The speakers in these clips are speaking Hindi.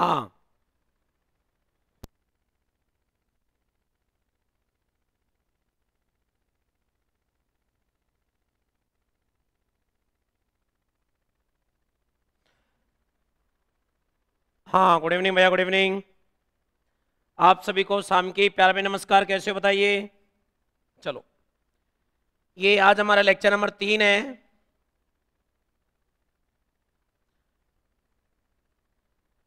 हाँ हाँ गुड इवनिंग भैया गुड इवनिंग आप सभी को शाम की प्यार में नमस्कार कैसे बताइए चलो ये आज हमारा लेक्चर नंबर तीन है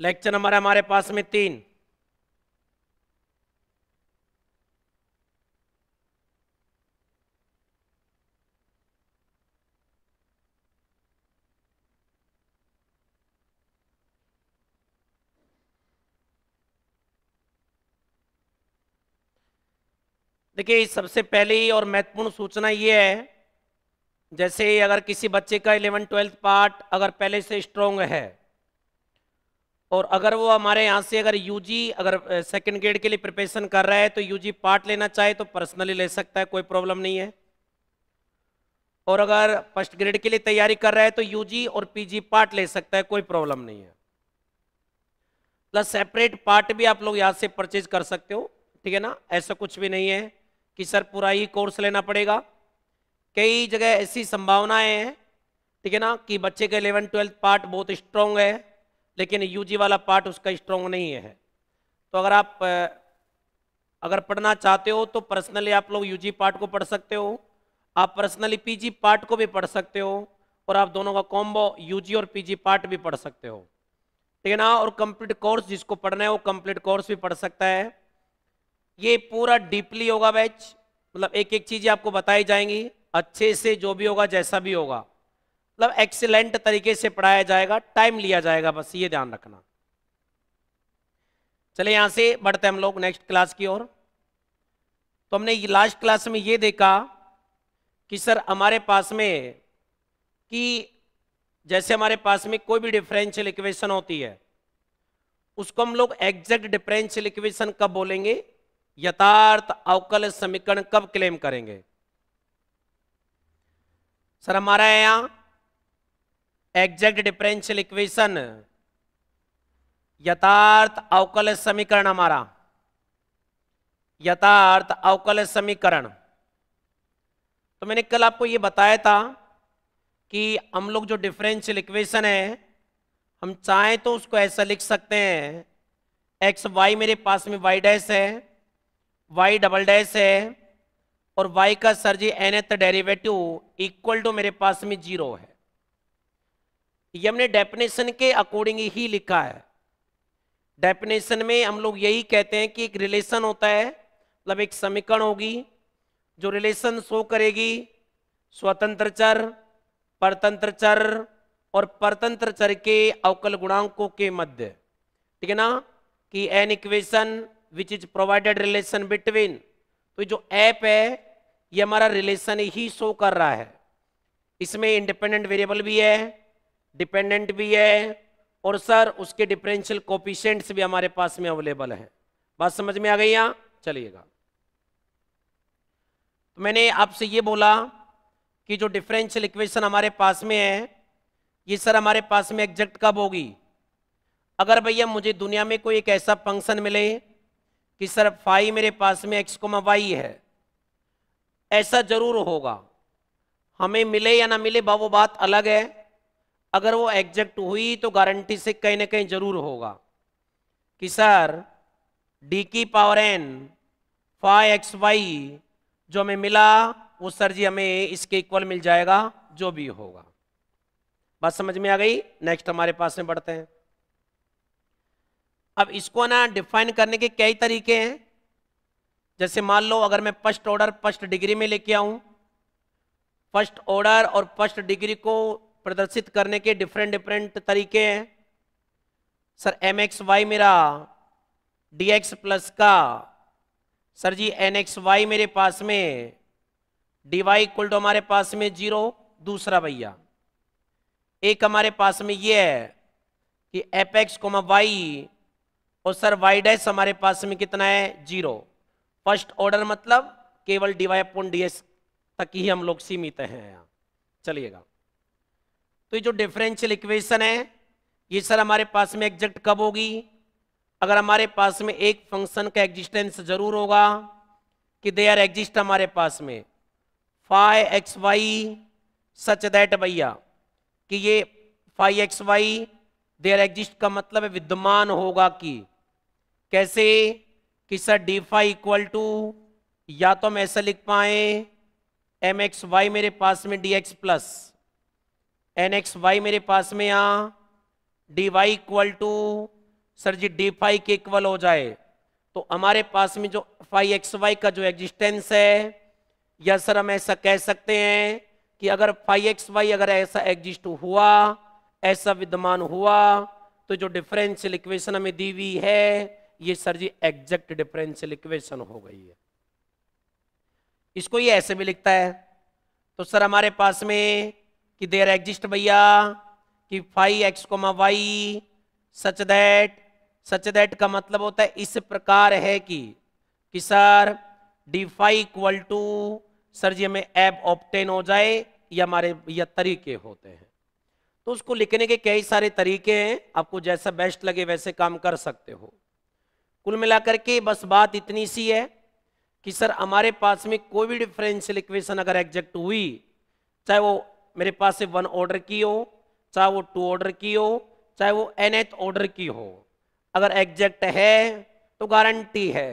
लेक्चर नंबर हमारे पास में तीन देखिए सबसे पहली और महत्वपूर्ण सूचना ये है जैसे अगर किसी बच्चे का इलेवन ट्वेल्थ पार्ट अगर पहले से स्ट्रोंग है और अगर वो हमारे यहाँ से अगर यूजी अगर सेकंड ग्रेड के लिए प्रिपरेशन कर रहा है तो यूजी पार्ट लेना चाहे तो पर्सनली ले सकता है कोई प्रॉब्लम नहीं है और अगर फर्स्ट ग्रेड के लिए तैयारी कर रहा है तो यूजी और पीजी पार्ट ले सकता है कोई प्रॉब्लम नहीं है प्लस सेपरेट पार्ट भी आप लोग यहाँ से परचेज कर सकते हो ठीक है ना ऐसा कुछ भी नहीं है कि सर पूरा ही कोर्स लेना पड़ेगा कई जगह ऐसी संभावनाएं हैं ठीक है ना कि बच्चे का इलेवन ट्वेल्थ पार्ट बहुत स्ट्रांग है लेकिन यूजी वाला पार्ट उसका स्ट्रॉन्ग नहीं है तो अगर आप अगर पढ़ना चाहते हो तो पर्सनली आप लोग यूजी पार्ट को पढ़ सकते हो आप पर्सनली पीजी पार्ट को भी पढ़ सकते हो और आप दोनों का कॉम्बो यूजी और पीजी पार्ट भी पढ़ सकते हो ठीक है ना और कंप्लीट कोर्स जिसको पढ़ना है वो कंप्लीट कोर्स भी पढ़ सकता है ये पूरा डीपली होगा बैच मतलब एक एक चीज़ें आपको बताई जाएंगी अच्छे से जो भी होगा जैसा भी होगा मतलब एक्सीलेंट तरीके से पढ़ाया जाएगा टाइम लिया जाएगा बस ये ध्यान रखना चले यहां से बढ़ते हम लोग नेक्स्ट क्लास की ओर तो हमने लास्ट क्लास में ये देखा कि सर हमारे पास में कि जैसे हमारे पास में कोई भी डिफरेंशियल इक्वेशन होती है उसको हम लोग एग्जैक्ट डिफरेंशियल इक्वेशन कब बोलेंगे यथार्थ अवकल समीकरण कब क्लेम करेंगे सर हमारा यहां एग्जैक्ट डिफरेंशियल इक्वेशन यथार्थ अवकल समीकरण हमारा यथार्थ अवकल समीकरण तो मैंने कल आपको ये बताया था कि हम लोग जो डिफरेंशियल इक्वेशन है हम चाहें तो उसको ऐसा लिख सकते हैं एक्स वाई मेरे पास में वाई डैश है वाई डबल डैश है और वाई का sir ji nth derivative equal to मेरे पास में जीरो है ये हमने डेफिनेशन के अकॉर्डिंग ही लिखा है डेफिनेशन में हम लोग यही कहते हैं कि एक रिलेशन होता है मतलब एक समीकरण होगी जो रिलेशन शो करेगी स्वतंत्र चर परतंत्र चर और परतंत्र चर के अवकल गुणांकों के मध्य ठीक है ना कि an equation which is provided relation between तो जो ऐप है ये हमारा रिलेशन ही शो कर रहा है इसमें इंडिपेंडेंट वेरिएबल भी है डिपेंडेंट भी है और सर उसके डिफरेंशियल कोपिशेंट्स भी हमारे पास में अवेलेबल है बात समझ में आ गई यहां चलिएगा तो मैंने आपसे ये बोला कि जो डिफरेंशियल इक्वेशन हमारे पास में है ये सर हमारे पास में एग्जैक्ट कब होगी अगर भैया मुझे दुनिया में कोई एक ऐसा फंक्शन मिले कि सर फाई मेरे पास में एक्स को वाई है ऐसा जरूर होगा हमें मिले या ना मिले बा वो बात अलग है अगर वो एग्जेक्ट हुई तो गारंटी से कहीं ना कहीं जरूर होगा कि सर डी की power N five X Y जो हमें मिला वो सर जी हमें इसके इक्वल मिल जाएगा जो भी होगा बात समझ में आ गई नेक्स्ट हमारे पास में बढ़ते हैं अब इसको ना डिफाइन करने के कई तरीके हैं जैसे मान लो अगर मैं फर्स्ट ऑर्डर फर्स्ट डिग्री में लेके आऊं फर्स्ट ऑर्डर और फर्स्ट डिग्री को प्रदर्शित करने के डिफरेंट डिफरेंट तरीके हैं सर एम एक्स वाई मेरा डी एक्स प्लस का sir ji N X Y मेरे पास में डी वाई इक्वल टू हमारे पास में जीरो दूसरा भैया एक हमारे पास में ये है कि एफ एक्स कोमा वाई और सर वाई डैश हमारे पास में कितना है जीरो फर्स्ट ऑर्डर मतलब केवल D Y upon D S तक ही हम लोग सीमित हैं चलिएगा तो ये जो डिफरेंशियल इक्वेशन है ये सर हमारे पास में एग्जैक्ट कब होगी अगर हमारे पास में एक फंक्शन का एग्जिस्टेंस जरूर होगा कि दे आर एग्जिस्ट हमारे पास में phi X Y such that भैया कि ये phi X Y they are exist का मतलब है विद्यमान होगा कि कैसे कि sir D phi equal to या तो हम ऐसा लिख पाए एम एक्स वाई मेरे पास में D x plus N X Y मेरे पास में आ D Y equal to sir ji D phi के इक्वल हो जाए तो हमारे पास में जो फाइव एक्स वाई का जो एग्जिस्टेंस है या सर हम ऐसा कह सकते हैं कि अगर फाइव एक्स वाई अगर ऐसा एग्जिस्ट हुआ ऐसा विद्यमान हुआ तो जो डिफरेंशियल इक्वेशन हमें दी हुई है ये sir ji exact differential equation हो गई है इसको ये ऐसे भी लिखता है तो सर हमारे पास में कि देर एग्जिस्ट भैया कि five X comma Y such that such that का मतलब होता है इस प्रकार है कि कि sir D five equal to sir ji हमें एब ऑप्टेन हो जाए या हमारे या तरीके होते हैं तो उसको लिखने के कई सारे तरीके हैं आपको जैसा बेस्ट लगे वैसे काम कर सकते हो कुल मिलाकर के बस बात इतनी सी है कि सर हमारे पास में कोई भी डिफरेंशियल इक्वेशन अगर एग्जेक्ट हुई चाहे वो मेरे पास से वन ऑर्डर की हो चाहे वो टू ऑर्डर की हो चाहे वो एन एथ ऑर्डर की हो अगर एग्जैक्ट है तो गारंटी है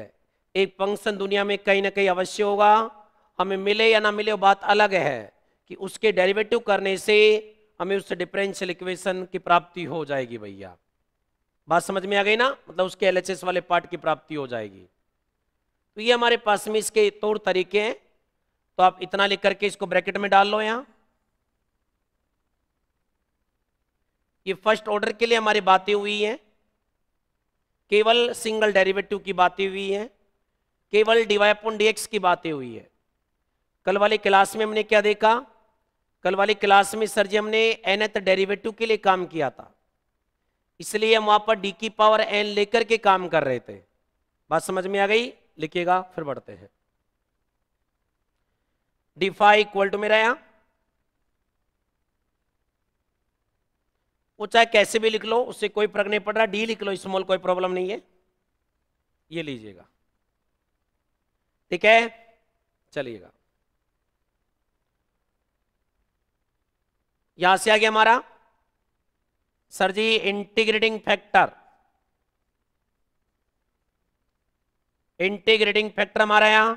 एक फंक्शन दुनिया में कहीं ना कहीं अवश्य होगा हमें मिले या ना मिले वो बात अलग है कि उसके डेरिवेटिव करने से हमें उससे डिफरेंशियल इक्वेशन की प्राप्ति हो जाएगी भैया बात समझ में आ गई ना मतलब उसके एलएचएस वाले पार्ट की प्राप्ति हो जाएगी तो ये हमारे पास में इसके तौर तरीके हैं तो आप इतना लिख करके इसको ब्रैकेट में डाल लो यहाँ ये फर्स्ट ऑर्डर के लिए हमारी बातें हुई हैं केवल सिंगल डेरिवेटिव की बातें हुई हैं केवल डीवाई अपॉन एक्स की बातें हुई है कल वाली क्लास में हमने क्या देखा कल वाली क्लास में सर जी हमने एन एथ डेरिवेटिव के लिए काम किया था इसलिए हम वहां पर डी की पावर एन लेकर के काम कर रहे थे बात समझ में आ गई लिखिएगा फिर बढ़ते हैं डी फाइव इक्वल टू मेरा यहां वो चाहे कैसे भी लिख लो उससे कोई फर्क नहीं पड़ रहा डी लिख लो स्मॉल कोई प्रॉब्लम नहीं है ये लीजिएगा ठीक है चलिएगा यहां से आ गया हमारा sir ji integrating factor integrating factor हमारा यहां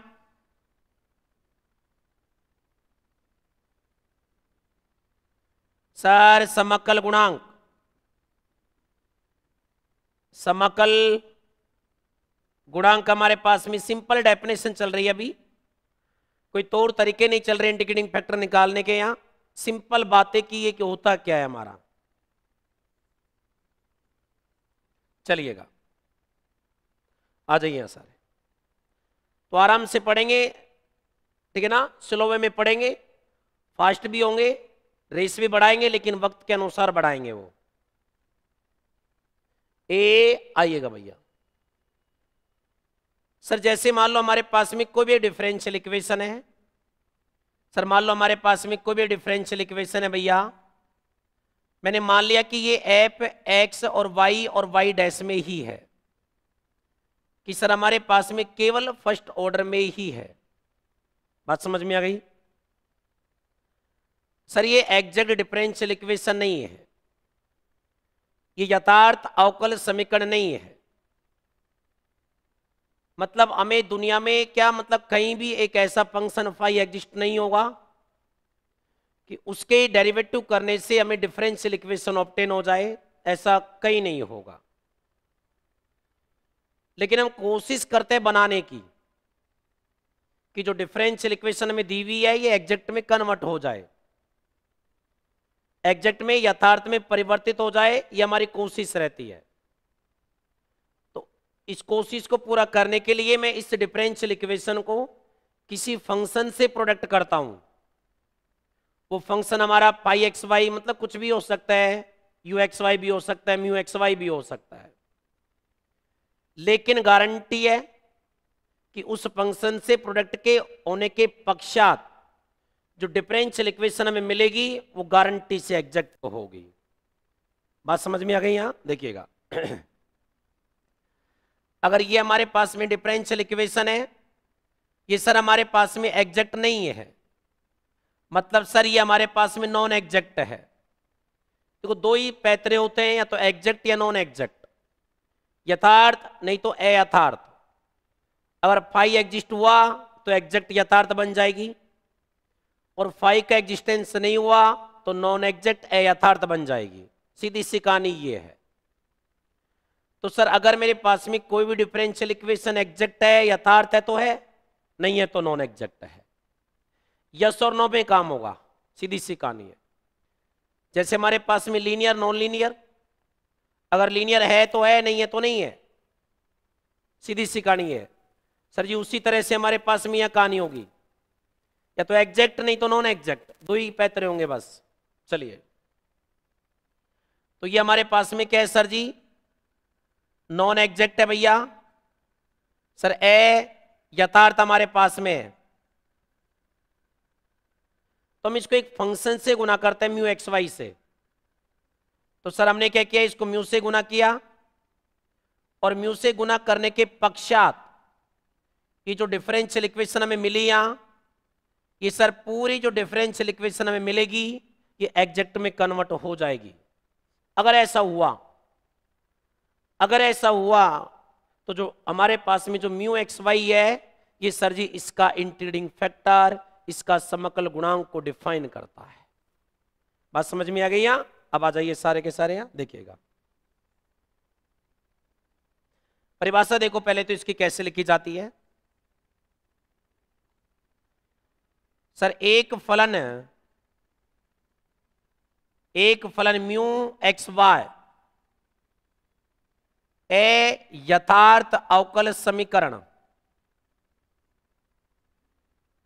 सर समकल गुणांक समकल गुणांक हमारे पास में सिंपल डेफिनेशन चल रही है अभी कोई तौर तरीके नहीं चल रहे इंडिकेटिंग फैक्टर निकालने के यहां सिंपल बातें की है कि होता क्या है हमारा चलिएगा आ जाइए यहां सारे तो आराम से पढ़ेंगे ठीक है ना स्लोवे में पढ़ेंगे फास्ट भी होंगे रेस भी बढ़ाएंगे लेकिन वक्त के अनुसार बढ़ाएंगे वो ए आइएगा भैया सर जैसे मान लो हमारे पास में कोई भी डिफरेंशियल इक्वेशन है सर मान लो हमारे पास में कोई भी डिफरेंशियल इक्वेशन है भैया मैंने मान लिया कि ये एफ एक्स और वाई और वाई डैश में ही है कि सर हमारे पास में केवल फर्स्ट ऑर्डर में ही है बात समझ में आ गई सर ये एग्जैक्ट डिफरेंशियल इक्वेशन नहीं है ये यथार्थ अवकल समीकरण नहीं है मतलब हमें दुनिया में क्या मतलब कहीं भी एक ऐसा फंक्शन फाइ एग्जिस्ट नहीं होगा कि उसके डेरिवेटिव करने से हमें डिफरेंशियल इक्वेशन ऑप्टेन हो जाए ऐसा कहीं नहीं होगा लेकिन हम कोशिश करते हैं बनाने की कि जो डिफरेंशियल इक्वेशन में दी हुई है ये एग्जैक्ट में कन्वर्ट हो जाए एग्जैक्ट में यथार्थ में परिवर्तित हो जाए ये हमारी कोशिश रहती है तो इस कोशिश को पूरा करने के लिए मैं इस डिफरेंशियल इक्वेशन को किसी फंक्शन से प्रोडक्ट करता हूं वो फंक्शन हमारा पाई एक्स वाई मतलब कुछ भी हो सकता है यू एक्स वाई भी हो सकता है म्यू एक्स वाई भी हो सकता है लेकिन गारंटी है कि उस फंक्शन से प्रोडक्ट के होने के पश्चात जो डिफरेंशियल इक्वेशन हमें मिलेगी वो गारंटी से एग्जैक्ट तो होगी बात समझ में आ गई यहां देखिएगा अगर ये हमारे पास में डिफरेंशियल इक्वेशन है ये सर हमारे पास में एग्जैक्ट नहीं है मतलब सर ये हमारे पास में नॉन एग्जैक्ट है देखो तो दो ही पैतरे होते हैं या तो एग्जैक्ट या नॉन एग्जैक्ट यथार्थ नहीं तो अयथार्थ अगर फाइव एग्जिस्ट हुआ तो एग्जैक्ट यथार्थ बन जाएगी और फाइव का एग्जिस्टेंस नहीं हुआ तो नॉन एग्जैक्ट यथार्थ बन जाएगी सीधी सी कहानी ये है तो सर अगर मेरे पास में कोई भी डिफरेंशियल इक्वेशन एग्जैक्ट है यथार्थ है तो है नहीं है तो नॉन एग्जैक्ट है यस और नो में काम होगा सीधी सी कहानी है जैसे हमारे पास में लीनियर नॉन लीनियर अगर लीनियर है तो है नहीं है तो नहीं है सीधी सी कहानी है सर जी उसी तरह से हमारे पास में यह कहानी होगी या तो एग्जैक्ट नहीं तो नॉन एग्जैक्ट दो ही पैतरे होंगे बस चलिए तो ये हमारे पास में क्या है सर जी नॉन एग्जैक्ट है भैया सर ए यथार्थ हमारे पास में है तो हम इसको एक फंक्शन से गुना करते हैं म्यू एक्स वाई से तो सर हमने क्या किया इसको म्यू से गुना किया और म्यू से गुना करने के पश्चात ये जो डिफरेंशियल इक्वेशन हमें मिली यहां ये सर पूरी जो डिफरेंशियल इक्वेशन हमें मिलेगी ये एग्जेक्ट में कन्वर्ट हो जाएगी अगर ऐसा हुआ अगर ऐसा हुआ तो जो हमारे पास में जो म्यू एक्स वाई है ये सर जी इसका इंट्रीडिंग फैक्टर इसका समकल गुणांक को डिफाइन करता है बात समझ में आ गई यहां अब आ जाइए सारे के सारे यहां देखिएगा परिभाषा देखो पहले तो इसकी कैसे लिखी जाती है सर एक फलन एक फलन म्यू एक्स वाई ए यथार्थ अवकल समीकरण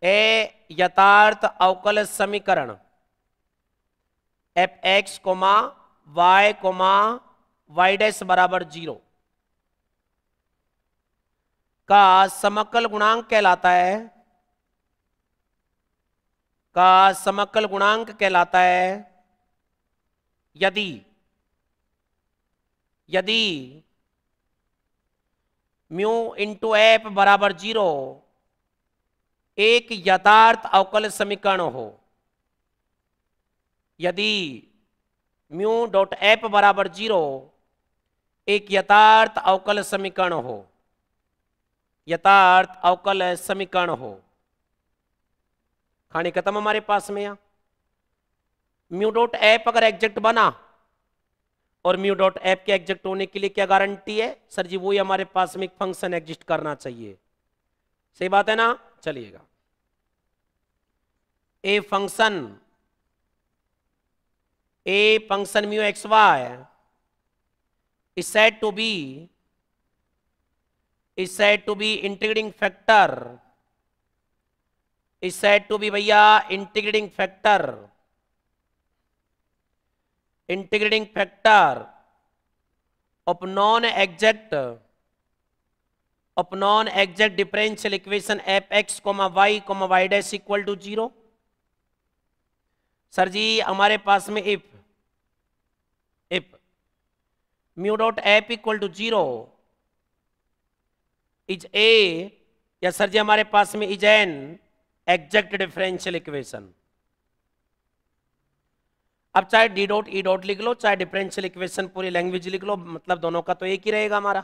ए यथार्थ अवकल समीकरण f x comma y comma y dash बराबर जीरो का समकल गुणांक कहलाता है का समकल गुणांक कहलाता है यदि यदि म्यू इंटू एप बराबर जीरो एक यथार्थ अवकल समीकरण हो यदि म्यू डॉट एप बराबर जीरो एक यथार्थ अवकल समीकरण हो यथार्थ अवकल समीकरण हो कहानी खत्म हमारे पास में यहां म्यू डॉट ऐप अगर एग्जेक्ट बना और म्यू डॉट ऐप के एग्जेक्ट होने के लिए क्या गारंटी है सर जी वही हमारे पास में एक फंक्शन एग्जिस्ट करना चाहिए सही बात है ना चलिएगा a function a function mu x y is set to be is set to be integrating factor is said to be भैया integrating factor integrating factor of non exact of non exact differential equation f x comma y comma y dash equal to zero sir ji हमारे पास में if if mu dot f equal to zero is a या सर जी हमारे पास में is an exact differential equation अब चाहे डी डॉट ई डॉट लिख लो चाहे डिफरेंशियल इक्वेशन पूरी लैंग्वेज लिख लो मतलब दोनों का तो एक ही रहेगा हमारा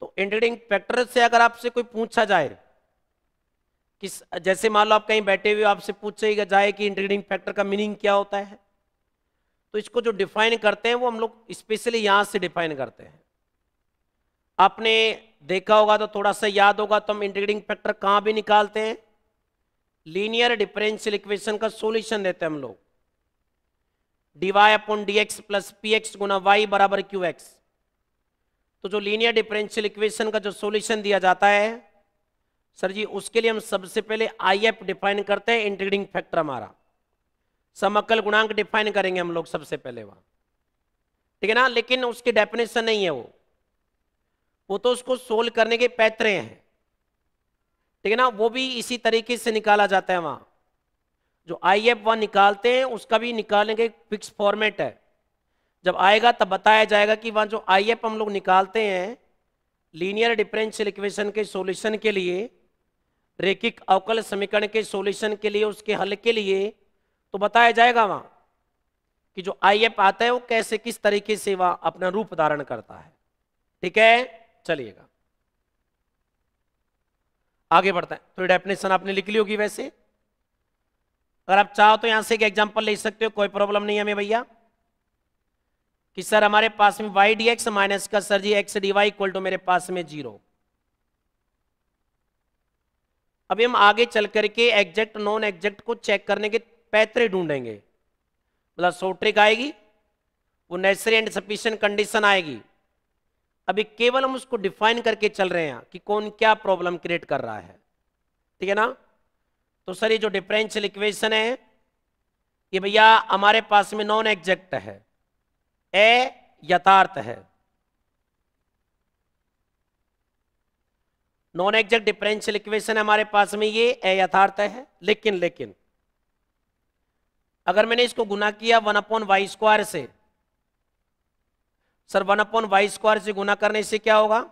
तो इंटरडिंग फैक्टर से अगर आपसे कोई पूछा जाए कि जैसे मान लो आप कहीं बैठे हुए आपसे पूछेगा जाए कि इंटरडिंग फैक्टर का मीनिंग क्या होता है तो इसको जो डिफाइन करते हैं वो हम लोग स्पेशली यहां से डिफाइन करते हैं आपने देखा होगा तो थोड़ा सा याद होगा तो हम इंटीग्रेटिंग फैक्टर कहां भी निकालते हैं लीनियर डिफरेंशियल इक्वेशन का सॉल्यूशन देते हैं हम लोग d y upon d x plus p x गुना वाई बराबर क्यू एक्स तो जो लीनियर डिफरेंशियल इक्वेशन का जो सॉल्यूशन दिया जाता है सर जी उसके लिए हम सबसे पहले आई एफ डिफाइन करते हैं इंटीग्रेटिंग फैक्टर हमारा समकल गुणांक डिफाइन करेंगे हम लोग सबसे पहले वहां ठीक है ना लेकिन उसकी डेफिनेशन नहीं है वो वो तो उसको सोल्व करने के पैतरे हैं ठीक है ना वो भी इसी तरीके से निकाला जाता है वहां जो आई एफ वन निकालते हैं उसका भी निकालने का एक फिक्स फॉर्मेट है जब आएगा तब बताया जाएगा कि वहां जो आई एफ हम लोग निकालते हैं लीनियर डिफरेंशियल इक्वेशन के सॉल्यूशन के लिए रेखिक अवकल समीकरण के सॉल्यूशन के लिए उसके हल के लिए तो बताया जाएगा वहां कि जो आई एफ आता है वो कैसे किस तरीके से वह अपना रूप धारण करता है ठीक है चलिएगा आगे बढ़ते हैं तो डेफिनेशन आपने लिख ली होगी वैसे अगर आप चाहो तो यहां से एक एग्जांपल ले सकते हो कोई प्रॉब्लम नहीं है हमें भैया कि सर हमारे पास में वाई डी एक्स माइनस का sir ji x d Y equal to मेरे पास में जीरो अभी हम आगे चल करके एग्जैक्ट नॉन एग्जैक्ट को चेक करने के पैतरे ढूंढेंगे मतलब सोट्रिक आएगी वो नेसरी एंड सफिशियंट कंडीशन आएगी अभी केवल हम उसको डिफाइन करके चल रहे हैं कि कौन क्या प्रॉब्लम क्रिएट कर रहा है ठीक है ना तो सर ये जो डिफरेंशियल इक्वेशन है ये भैया हमारे पास में नॉन एग्जैक्ट है ए यथार्थ है नॉन एग्जैक्ट डिफरेंशियल इक्वेशन हमारे पास में ये ए यथार्थ है लेकिन लेकिन अगर मैंने इसको गुना किया वन अपॉन वाई स्क्वायर से sir one upon y square से गुना करने से क्या होगा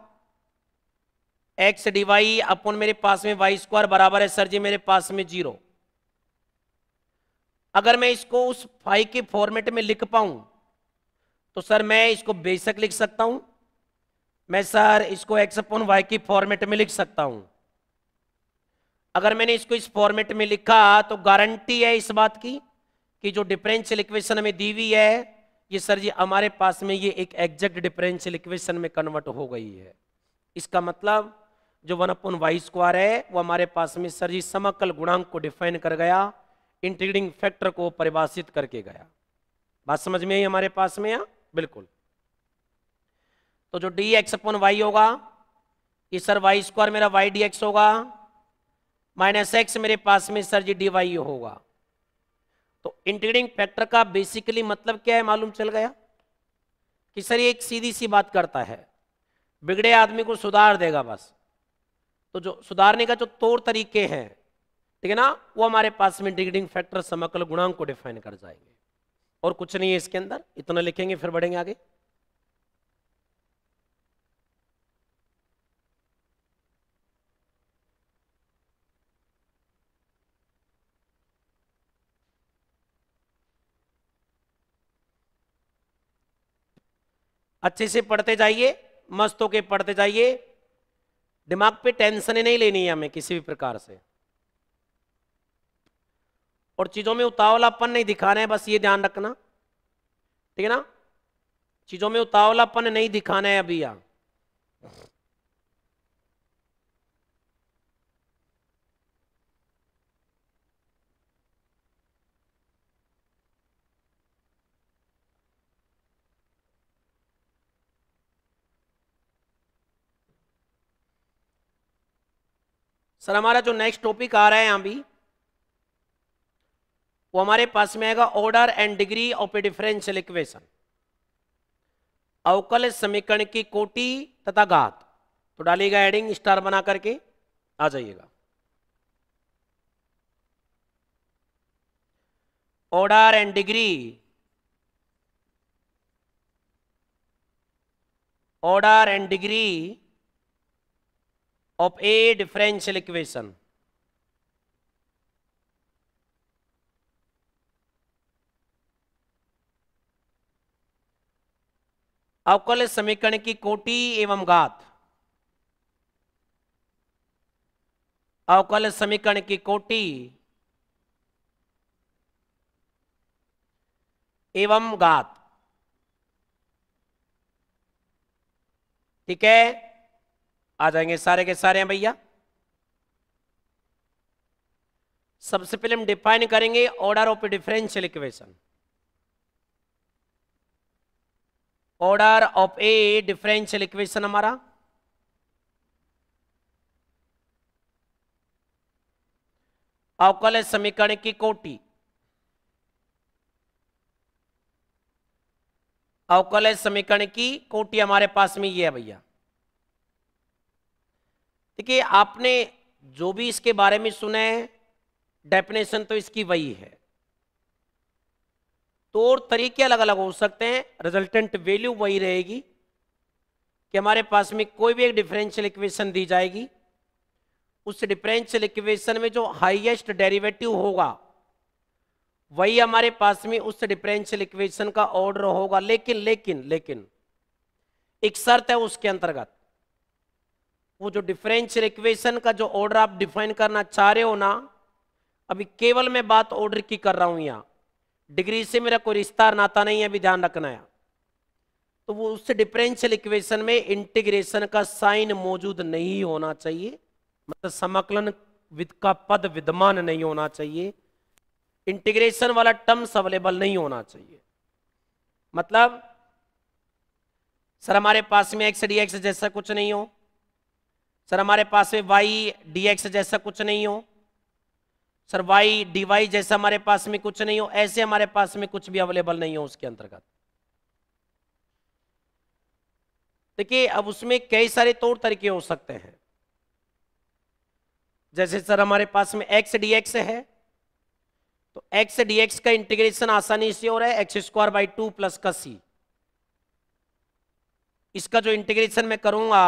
एक्स डी वाई अपॉन मेरे पास में वाई स्क्वायर बराबर है सर जी मेरे पास में जीरो अगर मैं इसको उस फाइव के फॉर्मेट में लिख पाऊं तो सर मैं इसको बेशक लिख सकता हूं मैं सर इसको एक्स अपॉन वाई की फॉर्मेट में लिख सकता हूं अगर मैंने इसको इस फॉर्मेट में लिखा तो गारंटी है इस बात की कि जो डिफरेंशियल इक्वेशन हमें दी हुई है कि सर जी हमारे पास में ये एक एग्जैक्ट डिफरेंशियल इक्वेशन में कन्वर्ट हो गई है इसका मतलब जो वन अपन वाई स्क्वायर है वो हमारे पास में सर जी समकल गुणांक को डिफाइन कर गया इंटीग्रेटिंग फैक्टर को परिभाषित करके गया बात समझ में आई हमारे पास में या बिल्कुल तो जो डी एक्स अपन वाई होगा ये सर वाई स्क्वायर मेरा वाई डी एक्स होगा माइनस एक्स मेरे पास में सर जी डी वाई होगा तो इंटीग्रेटिंग फैक्टर का बेसिकली मतलब क्या है मालूम चल गया कि सर ये एक सीधी सी बात करता है बिगड़े आदमी को सुधार देगा बस तो जो सुधारने का जो तौर तरीके हैं ठीक है ना वो हमारे पास में इंटीग्रेटिंग फैक्टर समकल गुणांक को डिफाइन कर जाएंगे और कुछ नहीं है इसके अंदर इतना लिखेंगे फिर बढ़ेंगे आगे अच्छे से पढ़ते जाइए मस्त होके पढ़ते जाइए दिमाग पे टेंशन नहीं लेनी है हमें किसी भी प्रकार से और चीजों में उतावलापन नहीं दिखाना है बस ये ध्यान रखना ठीक है ना चीजों में उतावलापन नहीं दिखाना है अभी यहां सर हमारा जो नेक्स्ट टॉपिक आ रहा है यहां भी वो हमारे पास में आएगा order and degree of a differential equation अवकल समीकरण की कोटि तथा घात तो डालिएगा एडिंग स्टार बना करके आ जाइएगा order and degree order and degree of a differential equation. अवकल समीकरण की कोटि एवं घात अवकल समीकरण की कोटि एवं घात ठीक है आ जाएंगे सारे के सारे हैं भैया सबसे पहले हम डिफाइन करेंगे order of differential equation order of a differential equation हमारा अवकल समीकरण की कोटि अवकल समीकरण की कोटि हमारे पास में ये है भैया देखिए आपने जो भी इसके बारे में सुना है डेफिनेशन तो इसकी वही है तो और तरीके अलग अलग हो सकते हैं रिजल्टेंट वैल्यू वही रहेगी कि हमारे पास में कोई भी एक डिफरेंशियल इक्वेशन दी जाएगी उस डिफरेंशियल इक्वेशन में जो हाईएस्ट डेरिवेटिव होगा वही हमारे पास में उस डिफरेंशियल इक्वेशन का ऑर्डर होगा लेकिन लेकिन लेकिन एक शर्त है उसके अंतर्गत वो जो डिफरेंशियल इक्वेशन का जो ऑर्डर आप डिफाइन करना चाह रहे हो ना अभी केवल मैं बात ऑर्डर की कर रहा हूं यहां डिग्री से मेरा कोई रिश्ता नाता नहीं है अभी ध्यान रखना है तो वो उससे डिफरेंशियल इक्वेशन में इंटीग्रेशन का साइन मौजूद नहीं होना चाहिए मतलब समकलन विद का पद विद्यमान नहीं होना चाहिए इंटीग्रेशन वाला टर्म्स अवेलेबल नहीं होना चाहिए मतलब सर हमारे पास में एक्स डी एक्स जैसा कुछ नहीं हो सर हमारे पास में वाई डी एक्स जैसा कुछ नहीं हो सर वाई डी वाई जैसा हमारे पास में कुछ नहीं हो ऐसे हमारे पास में कुछ भी अवेलेबल नहीं हो उसके अंतर्गत देखिए अब उसमें कई सारे तौर तरीके हो सकते हैं जैसे सर हमारे पास में एक्स डी एक्स है तो एक्स डी एक्स का इंटीग्रेशन आसानी से हो रहा है x square by two plus का सी इसका जो इंटीग्रेशन मैं करूंगा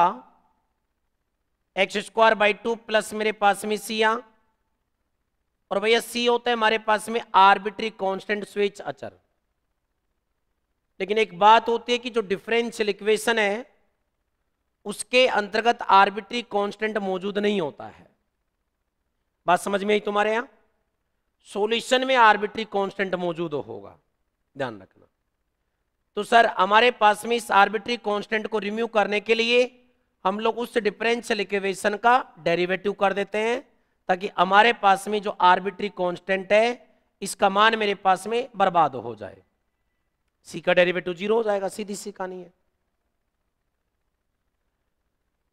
x square by two plus मेरे पास में आ और भैया सी होता है हमारे पास में आर्बिट्री कांस्टेंट स्विच अचर लेकिन एक बात होती है कि जो डिफरेंशियल इक्वेशन है उसके अंतर्गत आर्बिट्री कांस्टेंट मौजूद नहीं होता है बात समझ में आई तुम्हारे यहां सॉल्यूशन में आर्बिट्री कांस्टेंट मौजूद होगा ध्यान रखना तो सर हमारे पास में इस आर्बिट्री कांस्टेंट को रिम्यू करने के लिए हम लोग उस डिफरेंशियल इक्वेशन का डेरिवेटिव कर देते हैं ताकि हमारे पास में जो आर्बिट्री कांस्टेंट है इसका मान मेरे पास में बर्बाद हो जाए सी का डेरिवेटिव जीरो हो जाएगा सीधी सी का नहीं है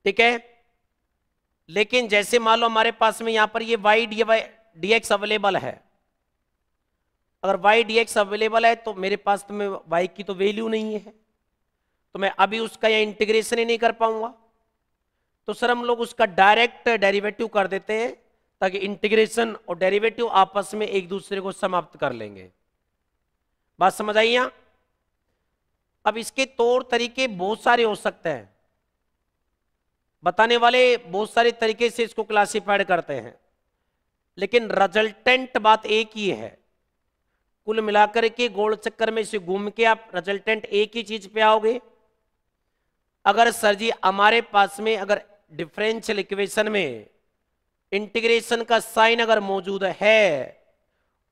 ठीक है लेकिन जैसे मान लो हमारे पास में यहां पर ये y d y d x available है अगर वाई डी एक्स अवेलेबल है तो मेरे पास तो में वाई की तो वैल्यू नहीं है तो मैं अभी उसका यह इंटीग्रेशन ही नहीं कर पाऊंगा तो सर हम लोग उसका डायरेक्ट डेरिवेटिव कर देते हैं ताकि इंटीग्रेशन और डेरिवेटिव आपस में एक दूसरे को समाप्त कर लेंगे बात समझ आई यहां अब इसके तौर तरीके बहुत सारे हो सकते हैं बताने वाले बहुत सारे तरीके से इसको क्लासिफाइड करते हैं लेकिन रिजल्टेंट बात एक ही है कुल मिलाकर के गोल चक्कर में इसे घूम के आप रिजल्टेंट एक ही चीज पे आओगे अगर सर जी हमारे पास में अगर डिफरेंशियल इक्वेशन में इंटीग्रेशन का साइन अगर मौजूद है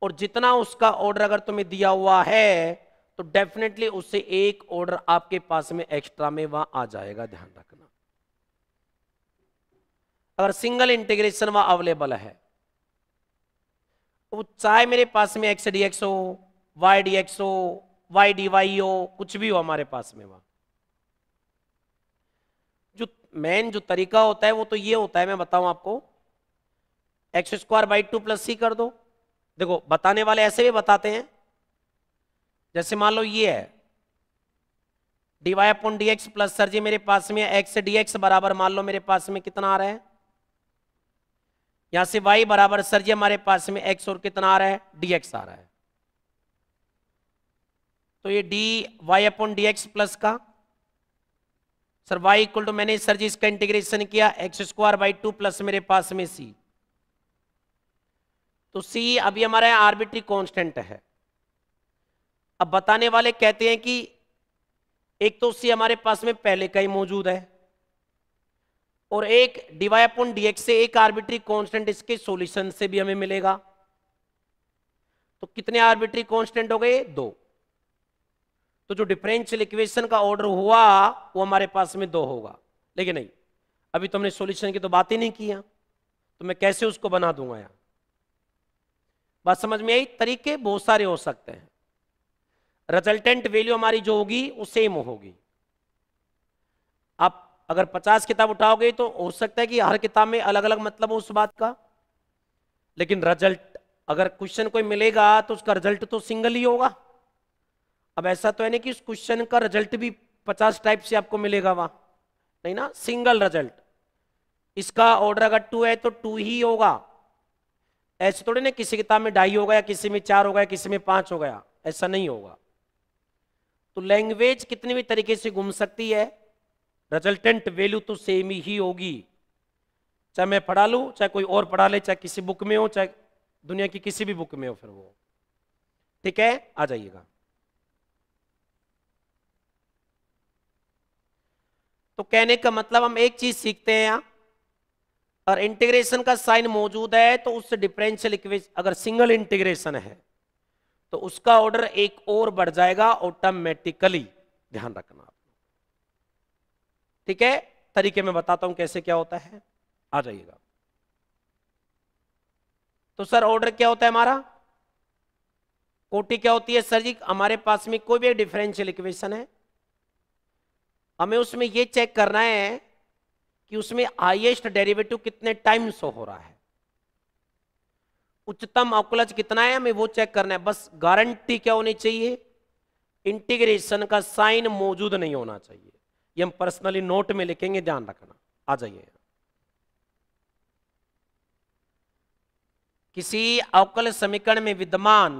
और जितना उसका ऑर्डर अगर तुम्हें दिया हुआ है तो डेफिनेटली उससे एक ऑर्डर आपके पास में एक्स्ट्रा में वहां आ जाएगा ध्यान रखना अगर सिंगल इंटीग्रेशन वहां अवेलेबल है तो चाहे मेरे पास में एक्स डी एक्स हो वाई डी एक्स हो वाई डी वाई हो कुछ भी हो हमारे पास में वहां मेन जो तरीका होता है वो तो ये होता है मैं बताऊं आपको x square by two plus c कर दो देखो बताने वाले ऐसे भी बताते हैं जैसे मान लो ये है d Y upon d x plus sir ji मेरे पास में एक्स डी एक्स बराबर मान लो मेरे पास में कितना आ रहा है यहां से वाई बराबर सर जी हमारे पास में एक्स और कितना आ रहा है डी एक्स आ रहा है तो ये d Y upon d x plus का सर वाई इक्वल टू मैंने सर जी इसका इंटीग्रेशन किया x square by two plus मेरे पास में सी तो सी अभी हमारा आर्बिट्री कांस्टेंट है अब बताने वाले कहते हैं कि एक तो सी हमारे पास में पहले का ही मौजूद है और एक डीवाई डी डीएक्स से एक आर्बिट्री कांस्टेंट इसके सॉल्यूशन से भी हमें मिलेगा तो कितने आर्बिट्री कांस्टेंट हो गए दो तो जो डिफरेंशियल इक्वेशन का ऑर्डर हुआ वो हमारे पास में दो होगा लेकिन नहीं अभी तुमने तो सॉल्यूशन की तो बात ही नहीं किया तो मैं कैसे उसको बना दूंगा यार बात समझ में आई तरीके बहुत सारे हो सकते हैं रिजल्टेंट वैल्यू हमारी जो होगी वो सेम होगी आप अगर 50 किताब उठाओगे तो हो सकता है कि हर किताब में अलग अलग मतलब हो उस बात का लेकिन रिजल्ट अगर क्वेश्चन कोई मिलेगा तो उसका रिजल्ट तो सिंगल ही होगा अब ऐसा तो है ना कि उस क्वेश्चन का रिजल्ट भी पचास टाइप से आपको मिलेगा वहां नहीं ना सिंगल रिजल्ट इसका ऑर्डर अगर टू है तो टू ही होगा ऐसे थोड़े ना किसी किताब में ढाई हो गया किसी में चार हो गया किसी में पांच हो गया ऐसा नहीं होगा तो लैंग्वेज कितने भी तरीके से घूम सकती है रिजल्टेंट वैल्यू तो सेम ही होगी चाहे मैं पढ़ा लूँ चाहे कोई और पढ़ा ले चाहे किसी बुक में हो चाहे दुनिया की किसी भी बुक में हो फिर वो ठीक है आ जाइएगा तो कहने का मतलब हम एक चीज सीखते हैं यहां और इंटीग्रेशन का साइन मौजूद है तो उससे डिफरेंशियल इक्वेशन अगर सिंगल इंटीग्रेशन है तो उसका ऑर्डर एक और बढ़ जाएगा ऑटोमेटिकली ध्यान रखना आप ठीक है तरीके में बताता हूं कैसे क्या होता है आ जाइएगा तो सर ऑर्डर क्या होता है हमारा कोटि क्या होती है सर जी हमारे पास में कोई भी डिफरेंशियल इक्वेशन है हमें उसमें यह चेक करना है कि उसमें हाइएस्ट डेरिवेटिव कितने टाइम शो हो रहा है उच्चतम अवकुलज कितना है हमें वो चेक करना है बस गारंटी क्या होनी चाहिए इंटीग्रेशन का साइन मौजूद नहीं होना चाहिए ये हम पर्सनली नोट में लिखेंगे ध्यान रखना आ जाइए किसी अवकल समीकरण में विद्यमान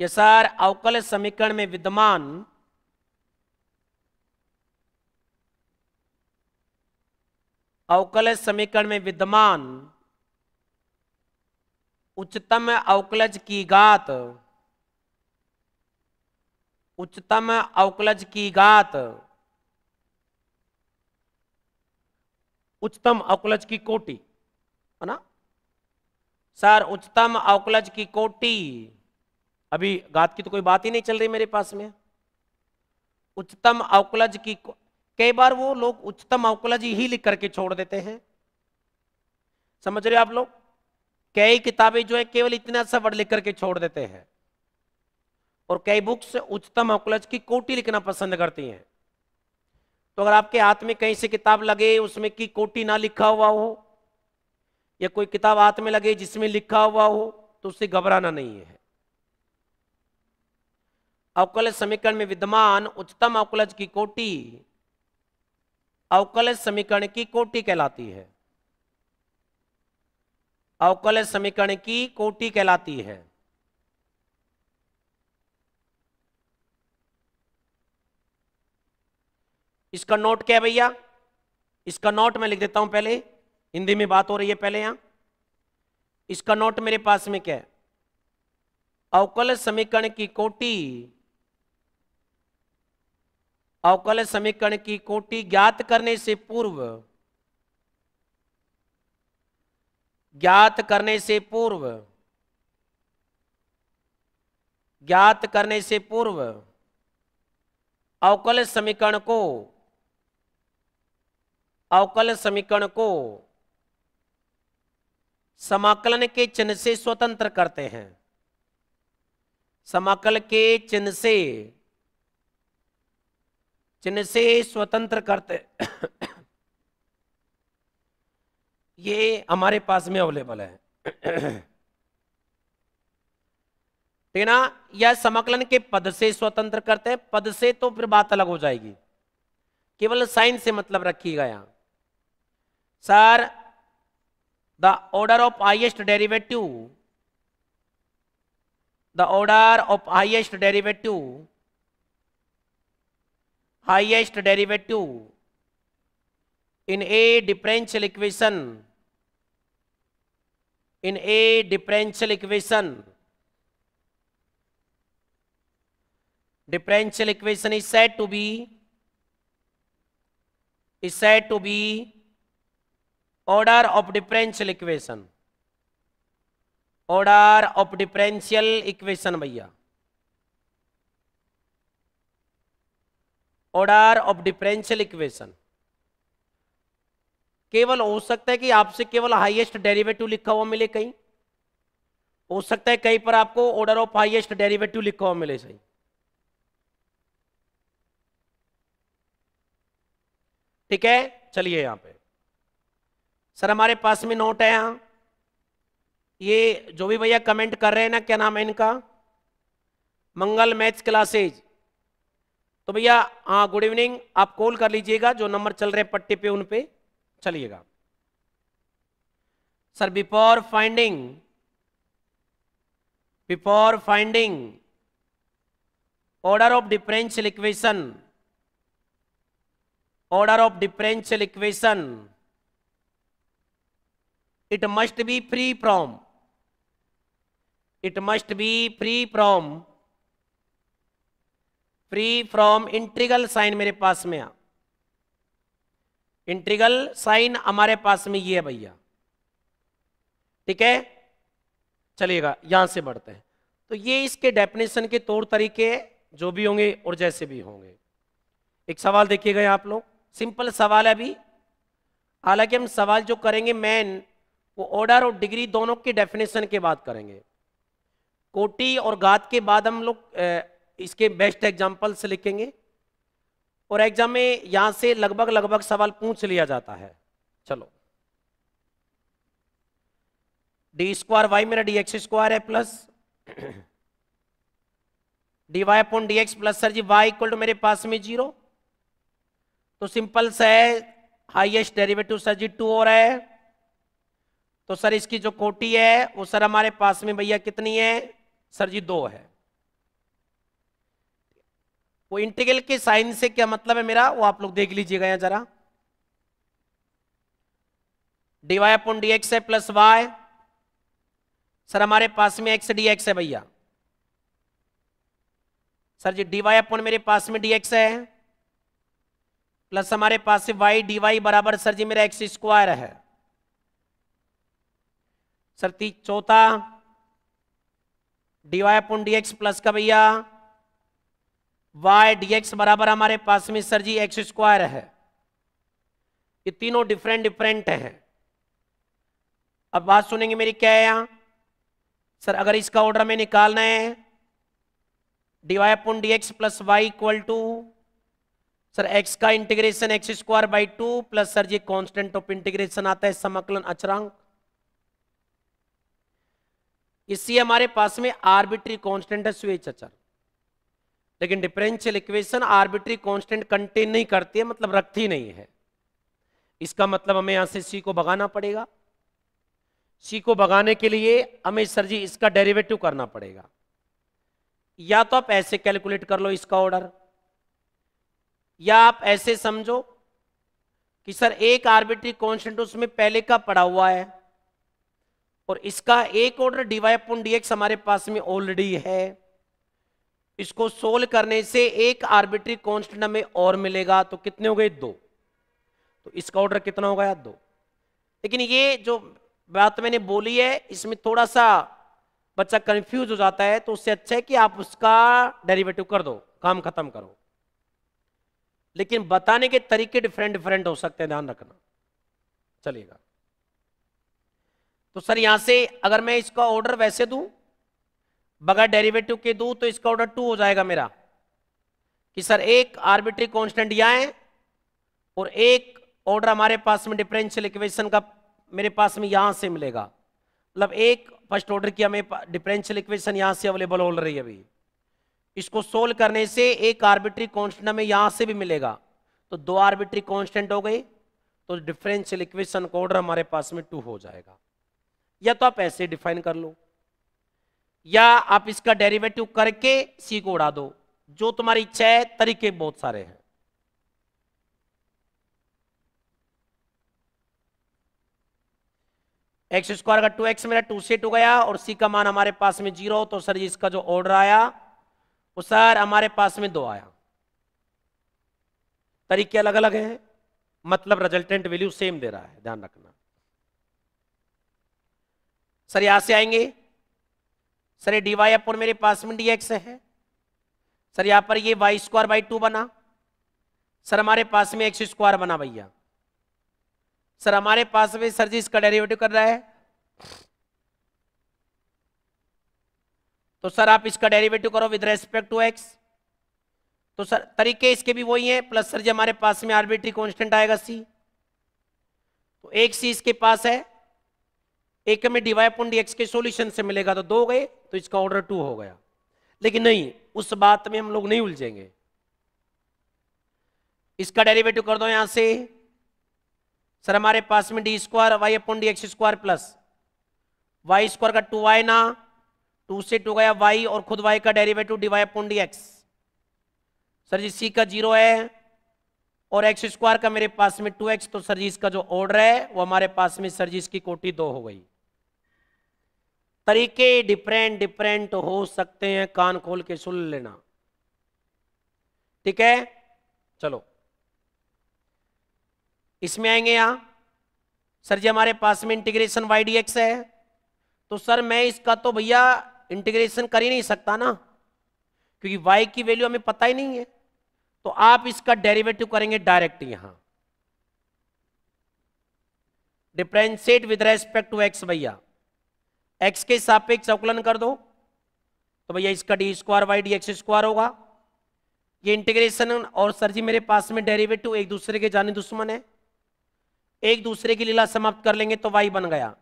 ये सर अवकल समीकरण में विद्यमान अवकलज समीकरण में विद्यमान उच्चतम अवकलज की गात उच्चतम अवकलज की गात उच्चतम अवकलज की कोटि है ना सर उच्चतम अवकलज की कोटि अभी गात की तो कोई बात ही नहीं चल रही मेरे पास में उच्चतम अवकलज की को... कई बार वो लोग उच्चतम अवकलज ही लिख करके छोड़ देते हैं समझ रहे हो आप लोग कई किताबें जो है केवल इतना सा वर्ड लिख करके छोड़ देते हैं और कई बुक्स उच्चतम अवकलज की कोटी लिखना पसंद करती हैं तो अगर आपके हाथ में कहीं से किताब लगे उसमें की कोटी ना लिखा हुआ हो या कोई किताब हाथ में लगे जिसमें लिखा हुआ हो तो उससे घबराना नहीं है अवकलज समीकरण में विद्यमान उच्चतम अवकलज की कोटी अवकल समीकरण की कोटि कहलाती है अवकल समीकरण की कोटि कहलाती है इसका नोट क्या है भैया इसका नोट मैं लिख देता हूं पहले हिंदी में बात हो रही है पहले यहां इसका नोट मेरे पास में क्या है अवकल समीकरण की कोटि अवकल समीकरण की कोटि ज्ञात करने से पूर्व ज्ञात करने से पूर्व ज्ञात करने से पूर्व अवकल समीकरण को अवकल समीकरण को समाकलन के चिन्ह से स्वतंत्र करते हैं समाकल के चिन्ह से जिनसे स्वतंत्र करते ये हमारे पास में अवेलेबल है ठीक ना यह समकलन के पद से स्वतंत्र करते हैं पद से तो फिर बात अलग हो जाएगी केवल साइन से मतलब रखी यहां sir the order of highest derivative the order of highest derivative highest derivative in a differential equation in a differential equation differential equation is said to be is said to be order of differential equation order of differential equation भैया ऑर्डर ऑफ डिफरेंशियल इक्वेशन केवल हो सकता है कि आपसे केवल हाईएस्ट डेरिवेटिव लिखा हुआ मिले कहीं हो सकता है कहीं पर आपको ऑर्डर ऑफ हाईएस्ट डेरिवेटिव लिखा हुआ मिले सही ठीक है चलिए यहां पे सर हमारे पास में नोट है यहां ये जो भी भैया कमेंट कर रहे हैं ना क्या नाम है इनका मंगल मैथ्स क्लासेज तो भैया गुड हाँ, इवनिंग आप कॉल कर लीजिएगा जो नंबर चल रहे पट्टी पे उन पे चलिएगा sir before finding before finding order of differential equation order of differential equation it must be free from it must be free from free from integral sign मेरे पास में आ इंट्रीगल साइन हमारे पास में ये है भैया ठीक है चलिएगा यहां से बढ़ते हैं तो ये इसके डेफिनेशन के तौर तरीके जो भी होंगे और जैसे भी होंगे एक सवाल देखिएगा आप लोग सिंपल सवाल है अभी हालांकि हम सवाल जो करेंगे मैन वो ऑर्डर और डिग्री दोनों के डेफिनेशन के बात करेंगे कोटी और गात के बाद हम लोग इसके बेस्ट एग्जाम्पल्स लिखेंगे और एग्जाम में यहां से लगभग लगभग सवाल पूछ लिया जाता है चलो डी स्क्वायर वाई मेरा डी एक्स स्क्वायर है plus d Y upon d x plus sir ji y equal to मेरे पास में जीरो तो सिंपल सा है highest derivative sir ji two हो रहा है तो सर इसकी जो कोटी है वो सर हमारे पास में भैया कितनी है सर जी दो है वो इंटीग्रल के साइन से क्या मतलब है मेरा वो आप लोग देख लीजिएगा यहां जरा d y upon upon d x है प्लस वाई सर हमारे पास में एक्स डी एक्स है भैया sir ji d y upon upon मेरे पास में डी एक्स है प्लस हमारे पास से वाई डी वाई बराबर सर जी मेरा एक्स स्क्वायर है सर ती चौथा d y upon upon d x plus का भैया वाई डी एक्स बराबर हमारे पास में सर जी एक्स स्क्वायर है ये तीनों डिफरेंट डिफरेंट है अब बात सुनेंगे मेरी क्या है यहां सर अगर इसका ऑर्डर में निकालना है d y upon d x plus y equal to sir x का integration x square by two plus sir ji constant of integration आता है समकलन अचरांक इसी हमारे पास में आर्बिट्री कांस्टेंट है स्वेच अचर लेकिन differential equation arbitrary constant contain नहीं करती है मतलब रखती नहीं है इसका मतलब हमें यहां से सी को भगाना पड़ेगा सी को भगाने के लिए हमें सर जी इसका डेरिवेटिव करना पड़ेगा या तो आप ऐसे कैलकुलेट कर लो इसका ऑर्डर या आप ऐसे समझो कि सर एक आर्बिट्री कॉन्स्टेंट उसमें पहले का पड़ा हुआ है और इसका एक ऑर्डर डीवाई अपन डीएक्स हमारे पास में ऑलरेडी है इसको सोल्व करने से एक आर्बिट्री कॉन्स्टेंट हमें और मिलेगा तो कितने हो गए दो तो इसका ऑर्डर कितना हो गया दो लेकिन ये जो बात मैंने बोली है इसमें थोड़ा सा बच्चा कंफ्यूज हो जाता है तो उससे अच्छा है कि आप उसका डेरिवेटिव कर दो काम खत्म करो लेकिन बताने के तरीके डिफरेंट डिफरेंट हो सकते हैं ध्यान रखना चलेगा तो सर यहां से अगर मैं इसका ऑर्डर वैसे दूं बगैर डेरिवेटिव के दू तो इसका ऑर्डर टू हो जाएगा मेरा कि सर एक आर्बिट्री कॉन्स्टेंट यहां है और एक ऑर्डर हमारे पास में डिफरेंशियल इक्वेशन का मेरे पास में यहां से मिलेगा मतलब एक फर्स्ट ऑर्डर की हमें डिफरेंशियल इक्वेशन यहां से अवेलेबल हो रही है अभी इसको सोल्व करने से एक आर्बिट्री कॉन्स्टेंट हमें यहां से भी मिलेगा तो दो आर्बिट्री कॉन्स्टेंट हो गई तो डिफरेंशियल इक्वेशन का ऑर्डर हमारे पास में टू हो जाएगा या तो आप ऐसे डिफाइन कर लो या आप इसका डेरिवेटिव करके सी को उड़ा दो जो तुम्हारी इच्छा है तरीके बहुत सारे हैं एक्स स्क्वायर का टू एक्स मेरा टू सेट हो गया और सी का मान हमारे पास में जीरो तो सर इसका जो ऑर्डर आया वो सर हमारे पास में दो आया तरीके अलग अलग हैं मतलब रिजल्टेंट वैल्यू सेम दे रहा है ध्यान रखना सर यहां से आएंगे सर ये डी वाई अपॉन मेरे पास में डी एक्स है सर यहां पर ये वाई स्क्वायर बाई टू बना सर हमारे पास में एक्स स्क्वायर बना भैया सर हमारे पास में सर जी इसका डेरिवेटिव कर रहा है तो सर आप इसका डेरिवेटिव करो विद रेस्पेक्ट टू एक्स तो सर तरीके इसके भी वही हैं प्लस सर जी हमारे पास में आर्बिट्री कॉन्स्टेंट आएगा सी तो एक सी इसके पास है एक में डीवाई अपन एक्स के सॉल्यूशन से मिलेगा तो दो गए तो इसका ऑर्डर टू हो गया लेकिन नहीं उस बात में हम लोग नहीं उलझेंगे इसका डेरिवेटिव कर दो यहां से सर हमारे पास में d square y upon d x square plus y square का टू वाई ना टू से टू गया वाई और खुद वाई का derivative d Y upon d x sir ji c का जीरो है और एक्स स्क्वायर का मेरे पास में टू एक्स तो सर जी इसका जो ऑर्डर है वो हमारे पास में सर जी इसकी कोटी दो हो गई तरीके डिफरेंट डिफरेंट हो सकते हैं कान खोल के सुन लेना ठीक है चलो इसमें आएंगे यहां सर जी हमारे पास में इंटीग्रेशन वाई डी एक्स है तो सर मैं इसका तो भैया इंटीग्रेशन कर ही नहीं सकता ना क्योंकि वाई की वैल्यू हमें पता ही नहीं है तो आप इसका डेरिवेटिव करेंगे डायरेक्ट यहां differentiate with respect to x भैया एक्स के सापेक्ष अवकलन कर दो तो भैया इसका d square y d x square होगा ये इंटीग्रेशन और सर जी मेरे पास में डेरिवेटिव एक दूसरे के जाने दुश्मन है एक दूसरे की लीला समाप्त कर लेंगे तो वाई बन गया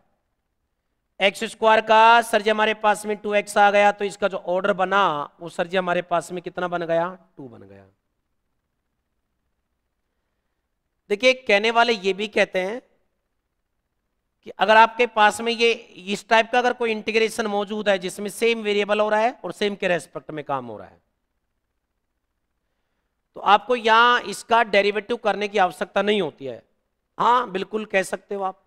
एक्स स्क्वायर का सर जी हमारे पास में टू एक्स आ गया तो इसका जो ऑर्डर बना वो सर जी हमारे पास में कितना बन गया टू बन गया देखिए कहने वाले ये भी कहते हैं कि अगर आपके पास में ये इस टाइप का अगर कोई इंटीग्रेशन मौजूद है जिसमें सेम वेरिएबल हो रहा है और सेम के रेस्पेक्ट में काम हो रहा है तो आपको यहां इसका डेरिवेटिव करने की आवश्यकता नहीं होती है हां बिल्कुल कह सकते हो आप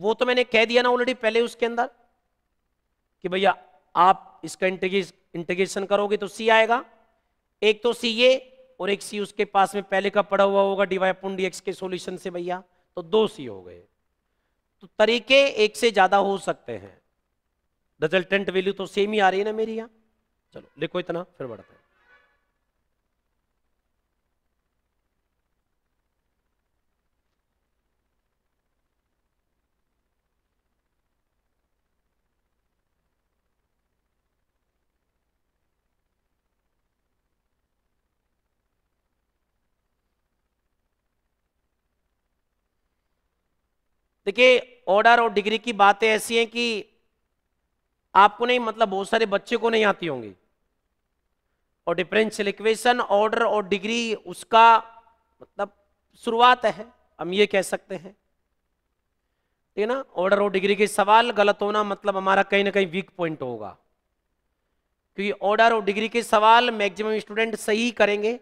वो तो मैंने कह दिया ना ऑलरेडी पहले उसके अंदर कि भैया आप इसका इंटीग्रेशन करोगे तो सी आएगा एक तो सी ये और एक सी उसके पास में पहले का पड़ा हुआ होगा डीवाई अपन एक्स के सॉल्यूशन से भैया तो दो सी हो गए तो तरीके एक से ज्यादा हो सकते हैं रिजल्टेंट वैल्यू तो सेम ही आ रही है ना मेरी यहां चलो लिखो इतना फिर बढ़ते हैं देखिए ऑर्डर और डिग्री की बातें ऐसी हैं कि आपको नहीं मतलब बहुत सारे बच्चे को नहीं आती होंगी और डिफरेंशियल इक्वेशन ऑर्डर और डिग्री उसका मतलब शुरुआत है हम ये कह सकते हैं ठीक है ना ऑर्डर और डिग्री के सवाल गलत होना मतलब हमारा कहीं ना कहीं वीक पॉइंट होगा क्योंकि ऑर्डर और डिग्री के सवाल मैक्सिमम स्टूडेंट सही करेंगे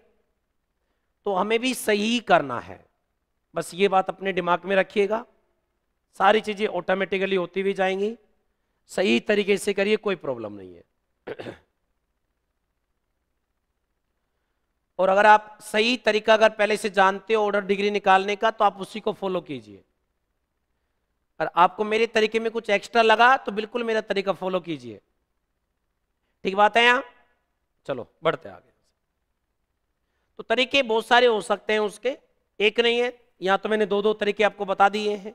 तो हमें भी सही करना है बस ये बात अपने दिमाग में रखिएगा सारी चीज़ें ऑटोमेटिकली होती भी जाएंगी सही तरीके से करिए कोई प्रॉब्लम नहीं है और अगर आप सही तरीका अगर पहले से जानते हो ऑर्डर डिग्री निकालने का तो आप उसी को फॉलो कीजिए और आपको मेरे तरीके में कुछ एक्स्ट्रा लगा तो बिल्कुल मेरा तरीका फॉलो कीजिए ठीक बात है यहां चलो बढ़ते आगे तो तरीके बहुत सारे हो सकते हैं उसके एक नहीं है यहां तो मैंने दो दो तरीके आपको बता दिए हैं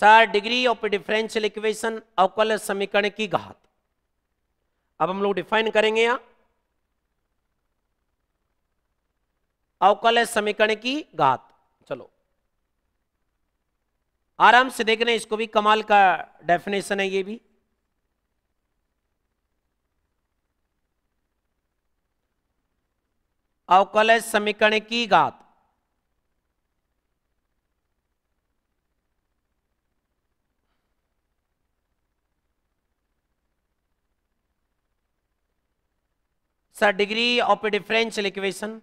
sir degree of differential equation अवकल समीकरण की घात अब हम लोग डिफाइन करेंगे यहां अवकल समीकरण की घात चलो आराम से देख रहे इसको भी कमाल का डेफिनेशन है ये भी अवकल समीकरण की घात sir degree of a differential equation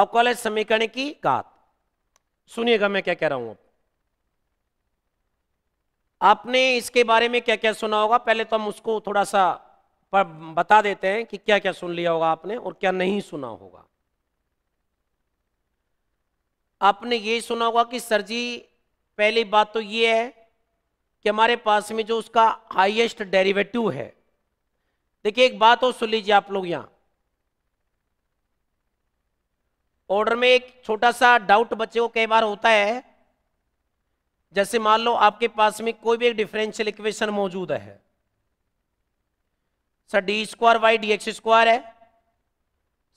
अवकलज समीकरण की घात सुनिएगा मैं क्या कह रहा हूं अब आपने इसके बारे में क्या क्या सुना होगा पहले तो हम उसको थोड़ा सा पर बता देते हैं कि क्या क्या सुन लिया होगा आपने और क्या नहीं सुना होगा आपने ये सुना होगा कि सर जी पहली बात तो ये है कि हमारे पास में जो उसका हाईएस्ट डेरिवेटिव है देखिए एक बात और सुन लीजिए आप लोग यहां ऑर्डर में एक छोटा सा डाउट बच्चे को कई बार होता है जैसे मान लो आपके पास में कोई भी एक डिफरेंशियल इक्वेशन मौजूद है sir d square y d x square है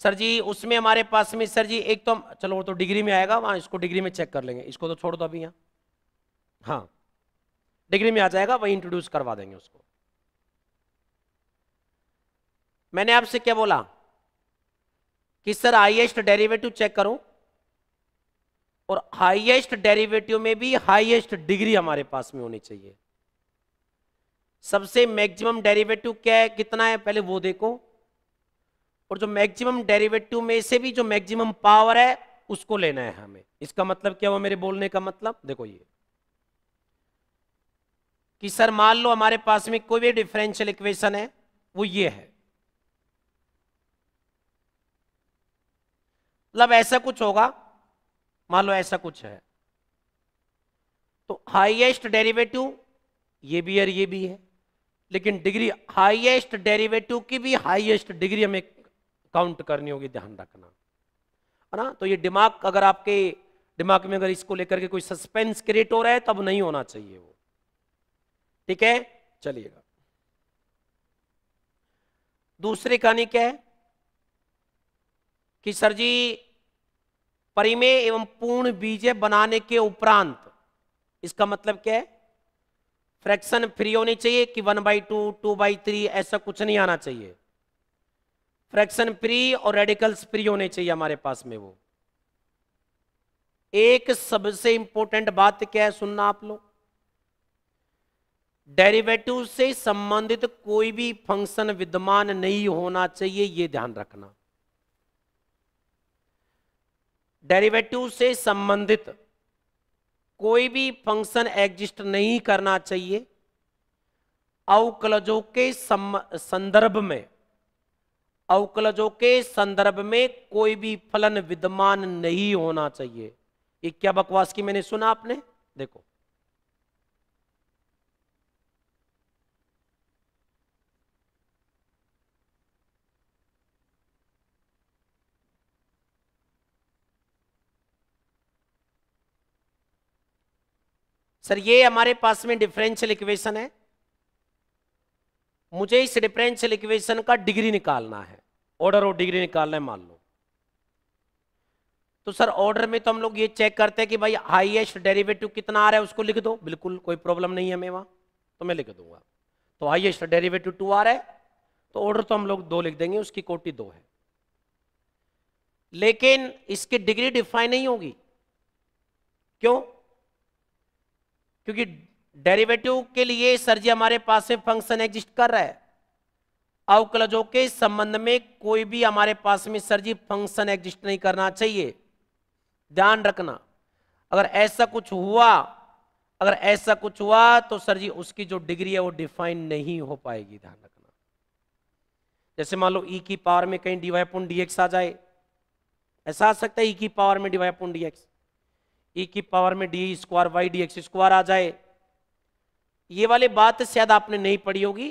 सर जी उसमें हमारे पास में सर जी एक तो हम चलो वो तो डिग्री में आएगा वहां इसको डिग्री में चेक कर लेंगे इसको तो छोड़ दो अभी यहां हाँ डिग्री में आ जाएगा वही इंट्रोड्यूस करवा देंगे उसको मैंने आपसे क्या बोला कि सर आईएस्ट डेरिवेटिव चेक करूं और हाईएस्ट डेरिवेटिव में भी हाईएस्ट डिग्री हमारे पास में होनी चाहिए सबसे मैक्सिमम डेरिवेटिव क्या है कितना है पहले वो देखो और जो मैक्सिमम डेरिवेटिव में से भी जो मैक्सिमम पावर है उसको लेना है हमें इसका मतलब क्या हुआ मेरे बोलने का मतलब देखो ये कि सर मान लो हमारे पास में कोई भी डिफरेंशियल इक्वेशन है वो ये है मतलब ऐसा कुछ होगा मान लो ऐसा कुछ है तो हाईएस्ट डेरिवेटिव ये भी और ये भी है लेकिन डिग्री हाईएस्ट डेरिवेटिव की भी हाईएस्ट डिग्री हमें काउंट करनी होगी ध्यान रखना है ना तो ये दिमाग अगर आपके दिमाग में अगर इसको लेकर के कोई सस्पेंस क्रिएट हो रहा है तब नहीं होना चाहिए वो ठीक है चलिएगा दूसरी कहानी क्या है कि सर जी परिमेय एवं पूर्ण बीजे बनाने के उपरांत इसका मतलब क्या है फ्रैक्शन फ्री होनी चाहिए कि one by two two by three ऐसा कुछ नहीं आना चाहिए फ्रैक्शन फ्री और रेडिकल्स फ्री होने चाहिए हमारे पास में वो एक सबसे इंपॉर्टेंट बात क्या है सुनना आप लोग डेरिवेटिव से संबंधित कोई भी फंक्शन विद्यमान नहीं होना चाहिए यह ध्यान रखना डेरिवेटिव से संबंधित कोई भी फंक्शन एग्जिस्ट नहीं करना चाहिए अवकलजों के संदर्भ में अवकलजों के संदर्भ में कोई भी फलन विद्यमान नहीं होना चाहिए ये क्या बकवास की मैंने सुना आपने देखो सर ये हमारे पास में डिफरेंशियल इक्वेशन है मुझे इस डिफरेंशियल इक्वेशन का डिग्री निकालना है ऑर्डर और डिग्री निकालना है मान लो तो सर ऑर्डर में तो हम लोग ये चेक करते हैं कि भाई हाईएस्ट डेरिवेटिव कितना आ रहा है उसको लिख दो बिल्कुल कोई प्रॉब्लम नहीं है हमें वहां तो मैं लिख दूंगा तो हाईएस्ट डेरिवेटिव टू आ रहा है तो ऑर्डर तो हम लोग दो लिख देंगे उसकी कोटी दो है लेकिन इसकी डिग्री डिफाइन नहीं होगी क्यों क्योंकि डेरिवेटिव के लिए सर जी हमारे पास से फंक्शन एग्जिस्ट कर रहा है अवकलजों के संबंध में कोई भी हमारे पास में सर जी फंक्शन एग्जिस्ट नहीं करना चाहिए ध्यान रखना अगर ऐसा कुछ हुआ अगर ऐसा कुछ हुआ तो सर जी उसकी जो डिग्री है वो डिफाइन नहीं हो पाएगी ध्यान रखना जैसे मान लो ई e की पावर में कहीं डीवाई पुन डीएक्स आ जाए ऐसा आ सकता है ई e की पावर में d y upon d x e e की पावर में d square y d x square आ जाए ये वाली बात शायद आपने नहीं पढ़ी होगी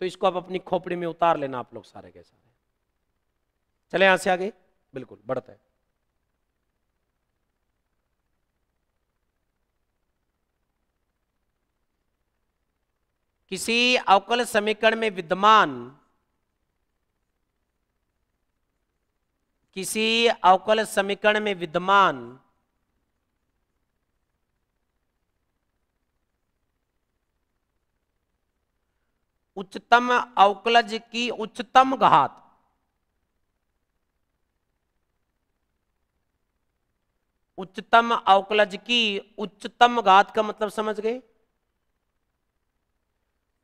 तो इसको आप अपनी खोपड़ी में उतार लेना आप लोग सारे के सारे चले यहां से आगे बिल्कुल बढ़ते हैं किसी अवकल समीकरण में विद्यमान किसी अवकल समीकरण में विद्यमान उच्चतम अवकलज की उच्चतम घात उच्चतम अवकलज की उच्चतम घात का मतलब समझ गए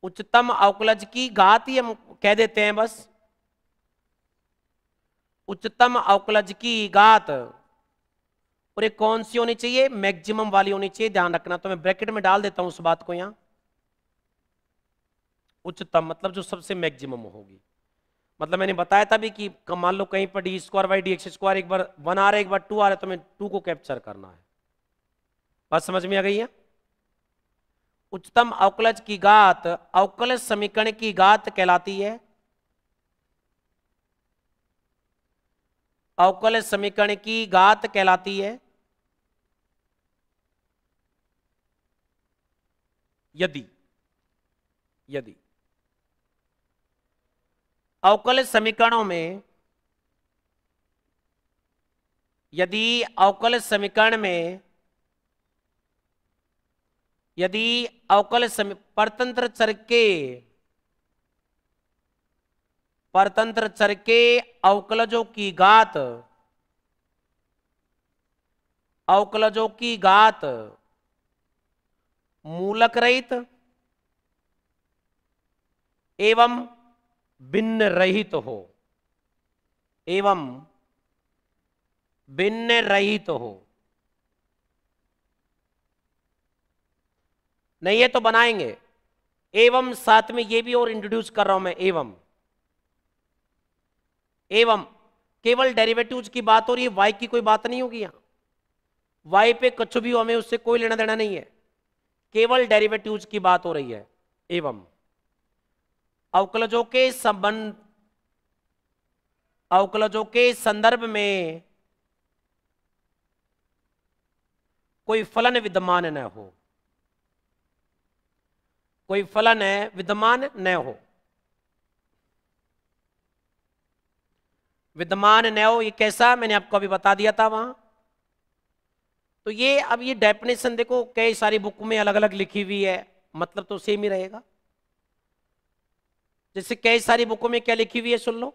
उच्चतम अवकलज की घात ही हम कह देते हैं बस उच्चतम अवकलज की घात और ये कौन सी होनी चाहिए मैक्सिमम वाली होनी चाहिए ध्यान रखना तो मैं ब्रैकेट में डाल देता हूं उस बात को यहां उच्चतम मतलब जो सबसे मैक्सिमम होगी मतलब मैंने बताया था भी कि मान लो कहीं पर d square by d x square एक बार वन आ रहा है एक बार टू आ रहा है तो मैं टू को कैप्चर करना है बात समझ में आ गई है उच्चतम अवकलज की गात अवकलज समीकरण की गात कहलाती है अवकल समीकरण की गात कहलाती है यदि यदि अवकल समीकरणों में यदि अवकल समीकरण में यदि अवकल परतंत्र चर के परतंत्र चर के अवकलजों की गात अवकलजों की गात मूलक रहित एवं भिन्न रहित तो हो एवं भिन्न रहित तो हो नहीं है तो बनाएंगे एवं साथ में ये भी और इंट्रोड्यूस कर रहा हूं मैं एवं एवं केवल डेरिवेटिव्स की बात हो रही है वाई की कोई बात नहीं होगी यहां वाई पे कुछ भी हो हमें उससे कोई लेना देना नहीं है केवल डेरिवेटिव्स की बात हो रही है एवं अवकलजों के संबंध अवकलजों के संदर्भ में कोई फलन विद्यमान न हो कोई फलन है विद्यमान न हो विद्यमान न हो ये कैसा मैंने आपको अभी बता दिया था वहां तो ये अब ये डेफिनेशन देखो कई सारी बुक में अलग अलग लिखी हुई है मतलब तो सेम ही रहेगा जैसे कई सारी बुकों में क्या लिखी हुई है सुन लो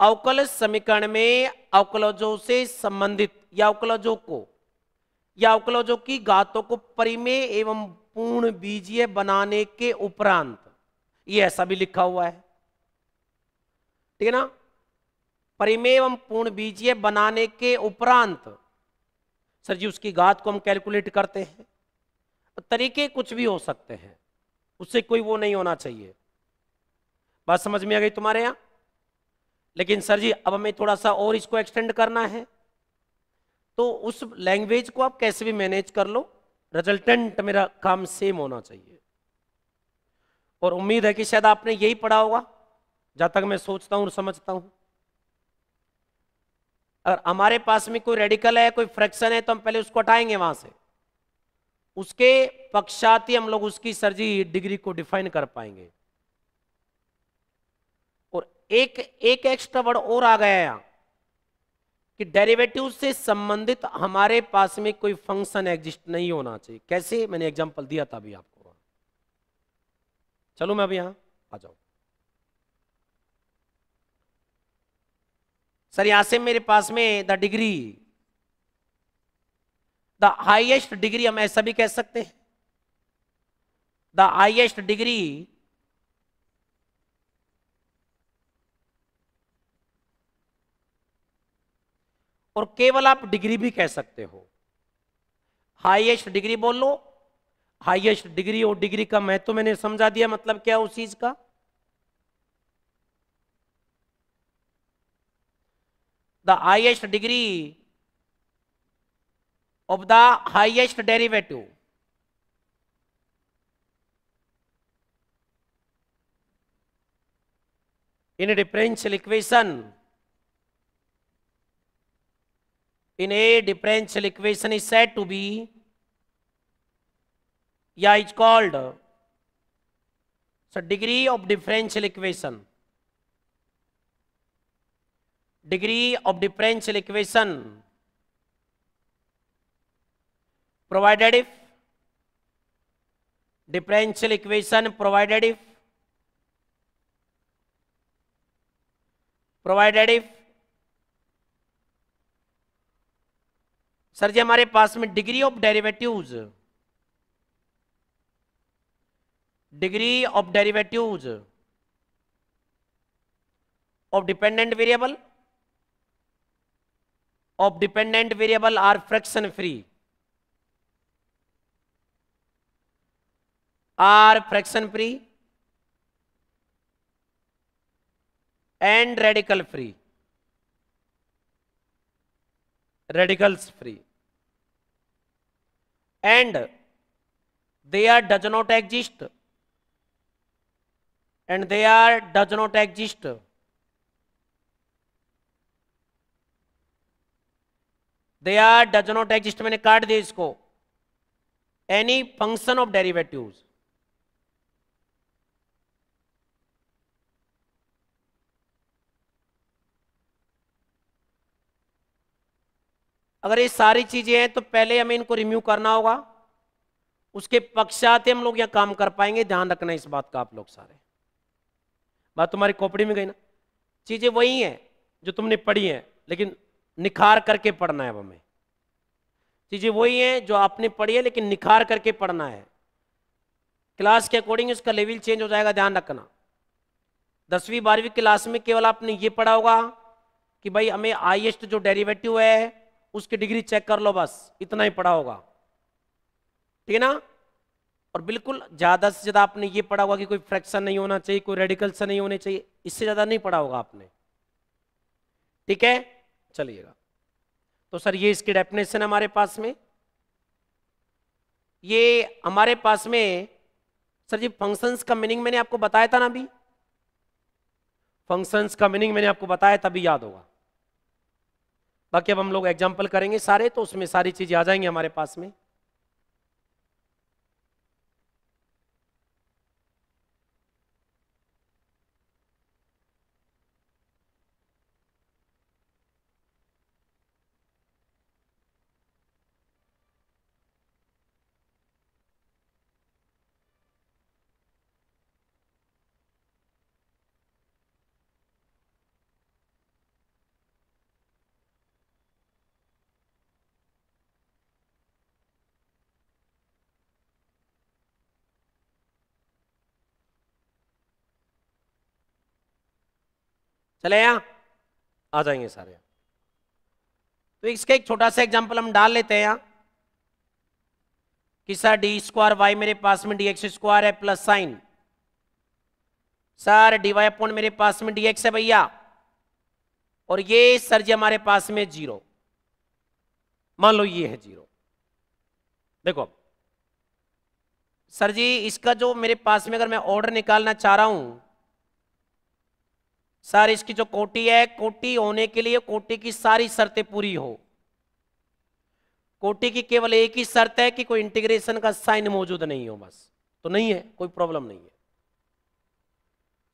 अवकल समीकरण में अवकलजों से संबंधित या अवकलजों को या अवकलजों की गातों को परिमेय एवं पूर्ण बीजीय बनाने के उपरांत ये ऐसा भी लिखा हुआ है ठीक है ना परिमेय एवं पूर्ण बीजीय बनाने के उपरांत सर जी उसकी गात को हम कैलकुलेट करते हैं तरीके कुछ भी हो सकते हैं उससे कोई वो नहीं होना चाहिए बात समझ में आ गई तुम्हारे यहां लेकिन सर जी अब हमें थोड़ा सा और इसको एक्सटेंड करना है तो उस लैंग्वेज को आप कैसे भी मैनेज कर लो रिजल्टेंट मेरा काम सेम होना चाहिए और उम्मीद है कि शायद आपने यही पढ़ा होगा जहां तक मैं सोचता हूं और समझता हूं अगर हमारे पास में कोई रेडिकल है कोई फ्रैक्शन है तो हम पहले उसको हटाएंगे वहां से उसके ही हम लोग उसकी सर्जी डिग्री को डिफाइन कर पाएंगे और एक एक एक्स्ट्रा वर्ड और आ गया यहां कि डेरिवेटिव से संबंधित हमारे पास में कोई फंक्शन एग्जिस्ट नहीं होना चाहिए कैसे मैंने एग्जांपल दिया था अभी आपको चलो मैं अभी यहां आ जाऊं सर यहां से मेरे पास में the degree the highest degree हम ऐसा भी कह सकते हैं द हाइएस्ट डिग्री और केवल आप डिग्री भी कह सकते हो हाइएस्ट डिग्री बोल लो हाइएस्ट डिग्री और डिग्री का महत्व तो मैंने समझा दिया मतलब क्या उस चीज का the highest degree of the highest derivative in a differential equation in a differential equation is said to be yeah it's called so degree of differential equation degree of differential equation provided if differential equation provided if provided if sir ji हमारे पास में degree of derivatives degree of derivatives of dependent variable of dependent variable are fraction free are fraction free and radical free radicals free and there does not exist and there does not exist there does not exist मैंने काट दिया इसको any function of derivatives अगर ये सारी चीजें हैं तो पहले हमें इनको रिम्यू करना होगा उसके पश्चात हम लोग यहां काम कर पाएंगे ध्यान रखना इस बात का आप लोग सारे बात तुम्हारी कॉपड़ी में गई ना चीजें वही हैं जो तुमने पढ़ी हैं लेकिन निखार करके पढ़ना है अब हमें चीजें वही हैं जो आपने पढ़ी है लेकिन निखार करके पढ़ना है क्लास के अकॉर्डिंग उसका लेवल चेंज हो जाएगा ध्यान रखना दसवीं बारहवीं क्लास में केवल आपने ये पढ़ा होगा कि भाई हमें हाइएस्ट जो डेरिवेटिव है उसकी डिग्री चेक कर लो बस इतना ही पढ़ा होगा ठीक है ना और बिल्कुल ज्यादा से ज्यादा आपने ये पढ़ा होगा कि कोई फ्रैक्शन नहीं होना चाहिए कोई रेडिकल से नहीं होने चाहिए इससे ज्यादा नहीं पढ़ा होगा आपने ठीक है चलिएगा तो सर ये इसकी डेफिनेशन हमारे पास में ये हमारे पास में सर जी फंक्शंस का मीनिंग मैंने आपको बताया था ना अभी फंक्शंस का मीनिंग मैंने आपको बताया तभी याद होगा बाकी अब हम लोग एग्जाम्पल करेंगे सारे तो उसमें सारी चीज़ें आ जाएंगी हमारे पास में चले यहां आ जाएंगे सारे तो इसका एक छोटा सा एग्जाम्पल हम डाल लेते हैं यहां कि सर डी स्क्वायर वाई मेरे पास में डी एक्स स्क्वायर है plus sine sir d Y upon मेरे पास में डी एक्स है भैया और ये सर जी हमारे पास में जीरो मान लो ये है जीरो देखो सर जी इसका जो मेरे पास में अगर मैं ऑर्डर निकालना चाह रहा हूं सर इसकी जो कोटी है कोटी होने के लिए कोटी की सारी शर्तें पूरी हो कोटी की केवल एक ही शर्त है कि कोई इंटीग्रेशन का साइन मौजूद नहीं हो बस तो नहीं है कोई प्रॉब्लम नहीं है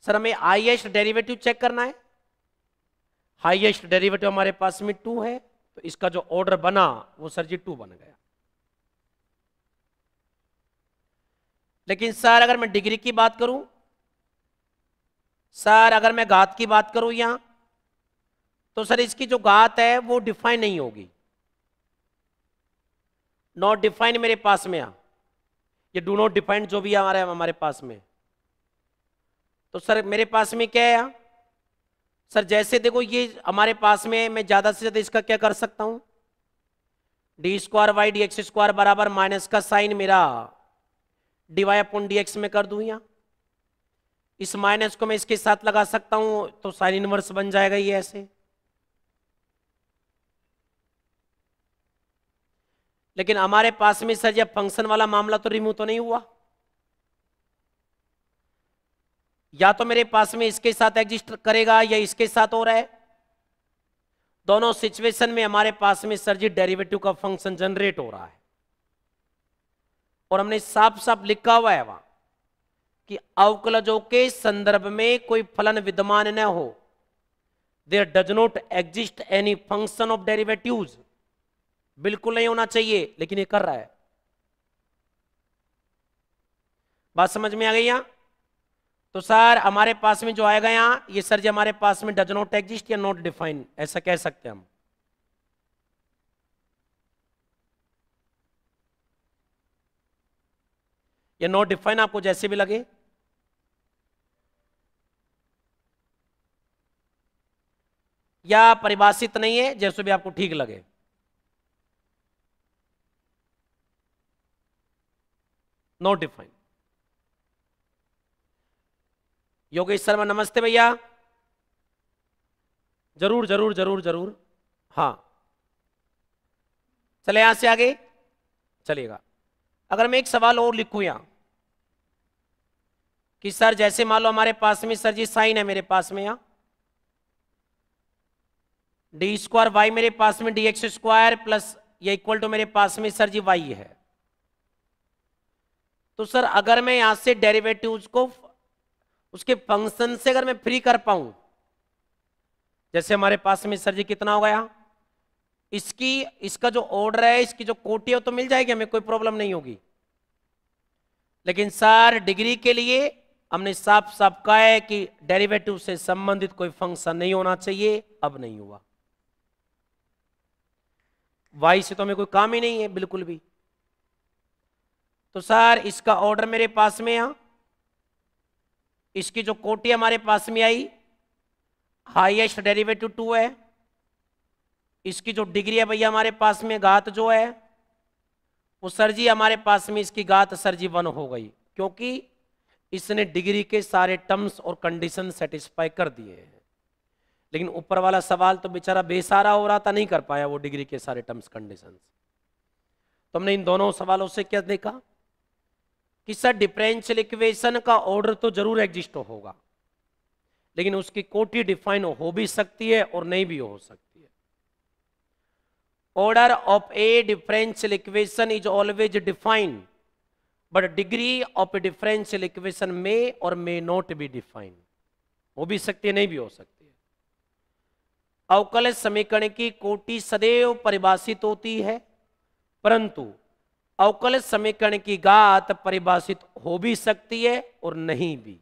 सर हमें हाइएस्ट डेरिवेटिव चेक करना है हाइएस्ट डेरिवेटिव हमारे पास में टू है तो इसका जो ऑर्डर बना वो सर जी टू बन गया लेकिन सर अगर मैं डिग्री की बात करूं सर अगर मैं घात की बात करूं यहां तो सर इसकी जो घात है वो डिफाइन नहीं होगी नॉट डिफाइन मेरे पास में आ ये डू नॉट डिफाइन जो भी हमारे हमारे पास में तो सर मेरे पास में क्या है यहाँ सर जैसे देखो ये हमारे पास में मैं ज्यादा से ज्यादा इसका क्या कर सकता हूं d square y d x square बराबर माइनस का साइन मेरा d y upon d x में कर दू यहां इस माइनस को मैं इसके साथ लगा सकता हूं तो साइन इनवर्स बन जाएगा ये ऐसे लेकिन हमारे पास में सर यह फंक्शन वाला मामला तो रिमूव तो नहीं हुआ या तो मेरे पास में इसके साथ एग्जिस्ट करेगा या इसके साथ हो रहा है दोनों सिचुएशन में हमारे पास में सर जी डेरिवेटिव का फंक्शन जनरेट हो रहा है और हमने साफ साफ लिखा हुआ है वहां कि अवकलजों के संदर्भ में कोई फलन विद्यमान न हो there does not exist any function of derivative बिल्कुल नहीं होना चाहिए लेकिन ये कर रहा है बात समझ में आ गई यहां तो सर हमारे पास में जो आएगा यहां ये सर जी हमारे पास में डज नॉट एग्जिस्ट या नॉट डिफाइन ऐसा कह सकते हैं हम या नॉट डिफाइन आपको जैसे भी लगे या परिभाषित नहीं है जैसे भी आपको ठीक लगे नो डिफाइन योगेश शर्मा नमस्ते भैया जरूर जरूर जरूर जरूर हाँ चले यहां से आगे चलेगा अगर मैं एक सवाल और लिखूं यहां कि सर जैसे मान लो हमारे पास में सर जी साइन है मेरे पास में यहां डी स्क्वायर वाई मेरे पास में डी एक्स स्क्वायर प्लस ये इक्वल टू मेरे पास में सर जी वाई है तो सर अगर मैं यहां से डेरिवेटिव को उसके फंक्शन से अगर मैं फ्री कर पाऊं जैसे हमारे पास में सर जी कितना हो गया इसकी इसका जो ऑर्डर है इसकी जो कोटी है तो मिल जाएगी हमें कोई प्रॉब्लम नहीं होगी लेकिन सर डिग्री के लिए हमने साफ साफ कहा है कि डेरिवेटिव से संबंधित कोई फंक्शन नहीं होना चाहिए अब नहीं हुआ वाई से तो हमें कोई काम ही नहीं है बिल्कुल भी तो सर इसका ऑर्डर मेरे पास में आ इसकी जो कोटी हमारे पास में आई हाईएस्ट डेरिवेटिव टू है इसकी जो डिग्री है भैया हमारे पास में घात जो है वो सर जी हमारे पास में इसकी घात सर जी वन हो गई क्योंकि इसने डिग्री के सारे टर्म्स और कंडीशन सेटिस्फाई कर दिए हैं लेकिन ऊपर वाला सवाल तो बेचारा बेसारा हो रहा था नहीं कर पाया वो डिग्री के सारे टर्म्स कंडीशन तुमने इन दोनों सवालों से क्या देखा कि सर डिफरेंशियल इक्वेशन का ऑर्डर तो जरूर एग्जिस्ट तो होगा लेकिन उसकी कोटी डिफाइन हो भी सकती है और नहीं भी हो सकती है order of a differential equation is always defined but degree of a differential equation में और मे नॉट बी डिफाइंड हो भी सकती है नहीं भी हो सकती अवकल समीकरण की कोटि सदैव परिभाषित होती है परंतु अवकल समीकरण की गात परिभाषित हो भी सकती है और नहीं भी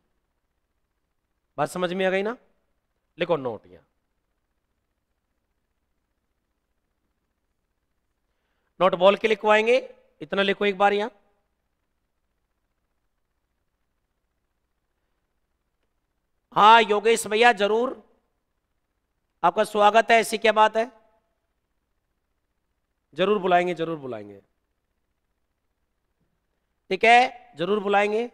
बात समझ में आ गई ना लिखो नोट यहां नोट बोल के लिखवाएंगे इतना लिखो एक बार यहां हाँ योगेश भैया जरूर आपका स्वागत है ऐसी क्या बात है जरूर बुलाएंगे जरूर बुलाएंगे ठीक है जरूर बुलाएंगे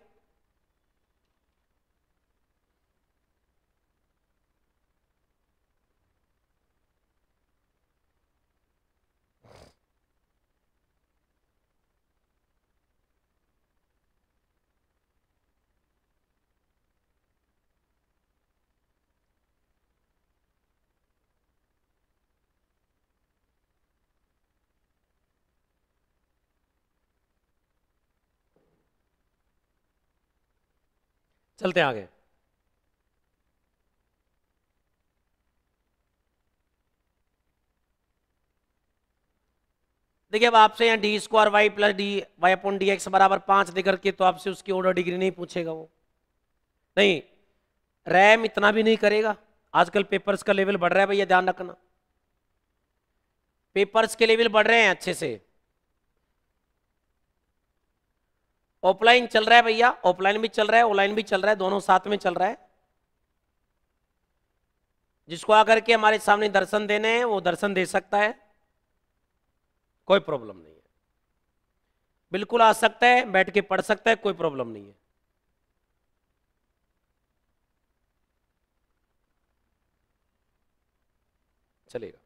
चलते हैं आगे देखिए अब आपसे यहाँ d square y plus d Y upon d x बराबर पांच देकर के तो आपसे उसकी ऑर्डर डिग्री नहीं पूछेगा वो नहीं रैम इतना भी नहीं करेगा आजकल पेपर्स का लेवल बढ़ रहा है भैया ध्यान रखना पेपर्स के लेवल बढ़ रहे हैं अच्छे से ऑफलाइन चल रहा है भैया ऑफलाइन भी चल रहा है ऑनलाइन भी चल रहा है दोनों साथ में चल रहा है जिसको आकर के हमारे सामने दर्शन देने हैं वो दर्शन दे सकता है कोई प्रॉब्लम नहीं है बिल्कुल आ सकता है बैठ के पढ़ सकता है कोई प्रॉब्लम नहीं है चलेगा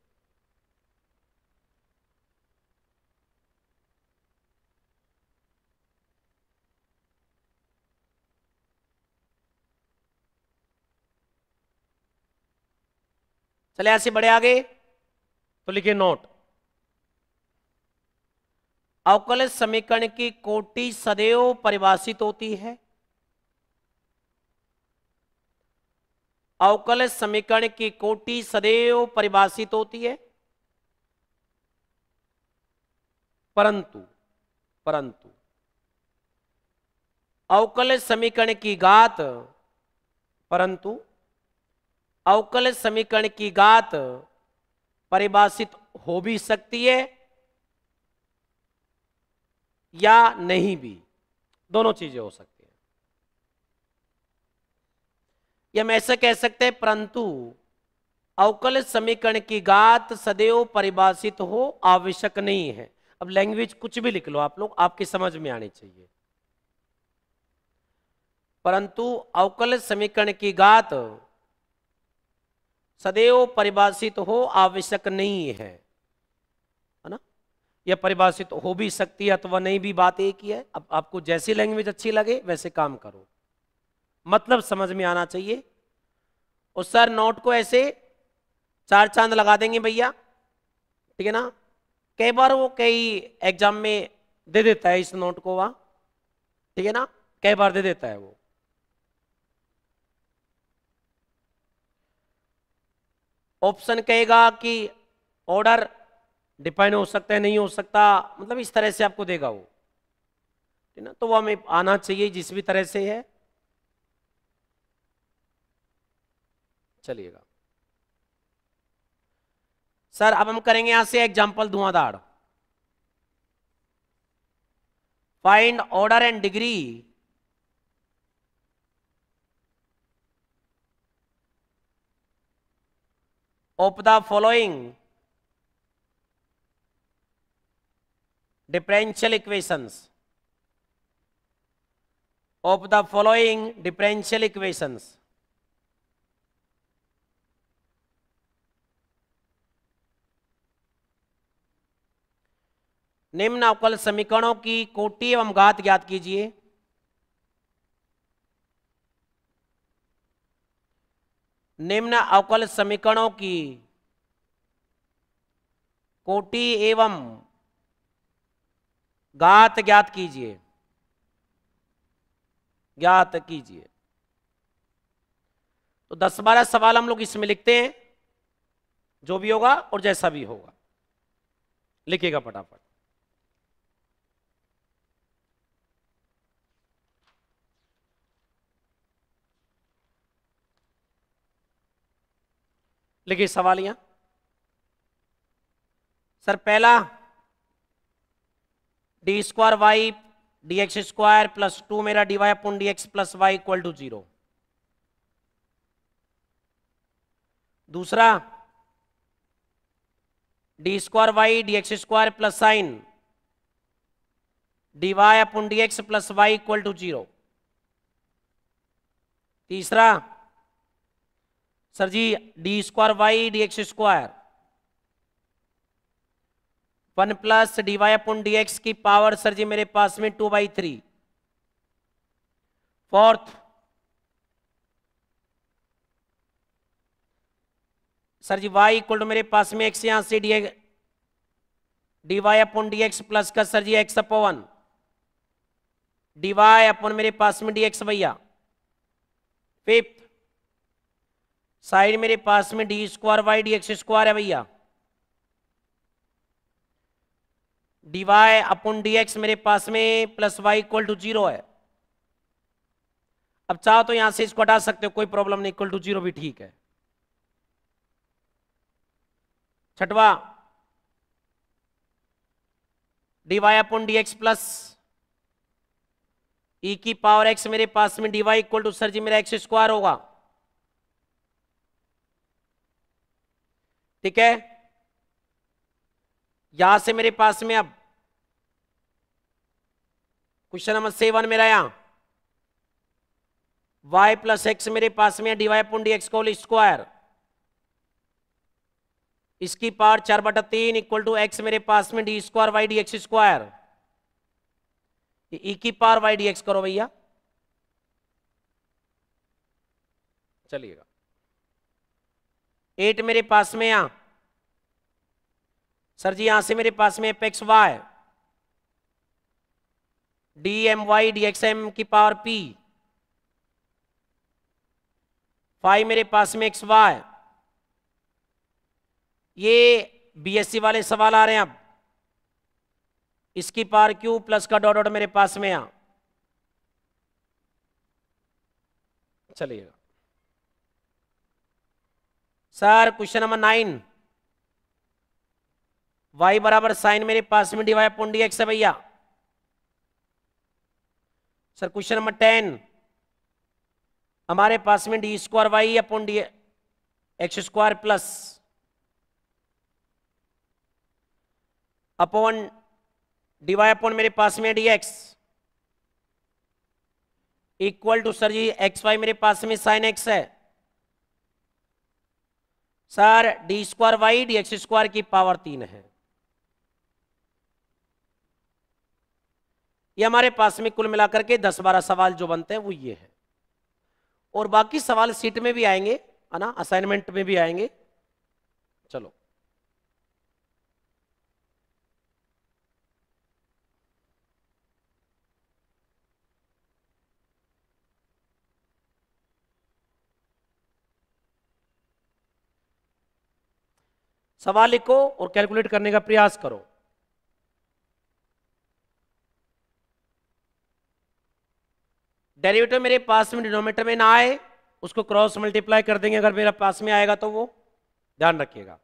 चले ऐसे बड़े आगे तो लिखिए नोट अवकल समीकरण की कोटि सदैव परिभाषित होती है अवकल समीकरण की कोटि सदैव परिभाषित होती है परंतु परंतु अवकल समीकरण की गात परंतु अवकल समीकरण की गात परिभाषित हो भी सकती है या नहीं भी दोनों चीजें हो सकती है या हम ऐसा कह सकते हैं परंतु अवकल समीकरण की गात सदैव परिभाषित हो आवश्यक नहीं है अब लैंग्वेज कुछ भी लिख लो आप लोग आपकी समझ में आनी चाहिए परंतु अवकल समीकरण की गात सदैव परिभाषित तो हो आवश्यक नहीं है है ना यह परिभाषित तो हो भी सकती है अथवा नहीं भी बात एक ही है अब आपको जैसी लैंग्वेज अच्छी लगे वैसे काम करो मतलब समझ में आना चाहिए और सर नोट को ऐसे चार चांद लगा देंगे भैया ठीक है ना कई बार वो कई एग्जाम में दे देता है इस नोट को वहां ठीक है ना कई बार दे देता है वो ऑप्शन कहेगा कि ऑर्डर डिफाइन हो सकता है नहीं हो सकता मतलब इस तरह से आपको देगा वो ना तो वो हमें आना चाहिए जिस भी तरह से है चलिएगा सर अब हम करेंगे यहां से एग्जाम्पल धुआंधार find order and degree of the following differential equations of the following differential equations निम्न अवकल समीकरणों की कोटि एवं घात ज्ञात कीजिए निम्न अवकल समीकरणों की कोटि एवं गात ज्ञात कीजिए ज्ञात कीजिए तो 10 बारह सवाल हम लोग इसमें लिखते हैं जो भी होगा और जैसा भी होगा लिखिएगा फटाफट लिखिए यहां सर पहला d square y d x square plus two मेरा d y upon d x plus y equal to zero दूसरा d square y d x square plus sine d y upon d x plus y equal to zero तीसरा sir ji d square y d x square one plus d y upon d x की पावर सर जी मेरे पास में two by three fourth sir ji y equal to मेरे पास में एक्स यहां से d d Y upon d x plus का sir ji x upon d y मेरे पास में डी एक्स भैया फिफ्थ साइड मेरे पास में d square y d x square है भैया d y upon d x मेरे पास में plus y equal to zero है अब चाहो तो यहां से इसको हटा सकते हो कोई प्रॉब्लम नहीं इक्वल टू जीरो भी ठीक है छठवा d y upon d x plus e की पावर एक्स मेरे पास में d Y equal to sir ji मेरा एक्स स्क्वायर होगा ठीक है यहां से मेरे पास में अब क्वेश्चन नंबर सेवन मेरा यहां y प्लस एक्स मेरे पास में डीवाई पुन डी एक्स कोल स्क्वायर इसकी पार चार बटा तीन इक्वल टू एक्स मेरे पास में d square y d x square e की पार वाई डी एक्स करो भैया चलिएगा एट मेरे पास में यहां सर जी यहां से मेरे पास में apex y d m y d x m की पावर पी फाइव मेरे पास में एक्स वाई ये बीएससी वाले सवाल आ रहे हैं अब इसकी पावर क्यू प्लस का डॉट डॉट मेरे पास में यहां चलिएगा sir question number nine y बराबर साइन मेरे पास में डीवाई अपॉन डी एक्स है भैया सर क्वेश्चन नंबर टेन हमारे पास में d square y upon d x square plus upon d y upon मेरे पास में D x equal to sir ji x Y मेरे पास में साइन एक्स है sir d square y d x square की पावर तीन है ये हमारे पास में कुल मिलाकर के दस बारह सवाल जो बनते हैं वो ये है और बाकी सवाल सीट में भी आएंगे है ना असाइनमेंट में भी आएंगे चलो सवाल लिखो और कैलकुलेट करने का प्रयास करो डेरिवेटिव मेरे पास में डिनोमीटर में ना आए उसको क्रॉस मल्टीप्लाई कर देंगे अगर मेरा पास में आएगा तो वो ध्यान रखिएगा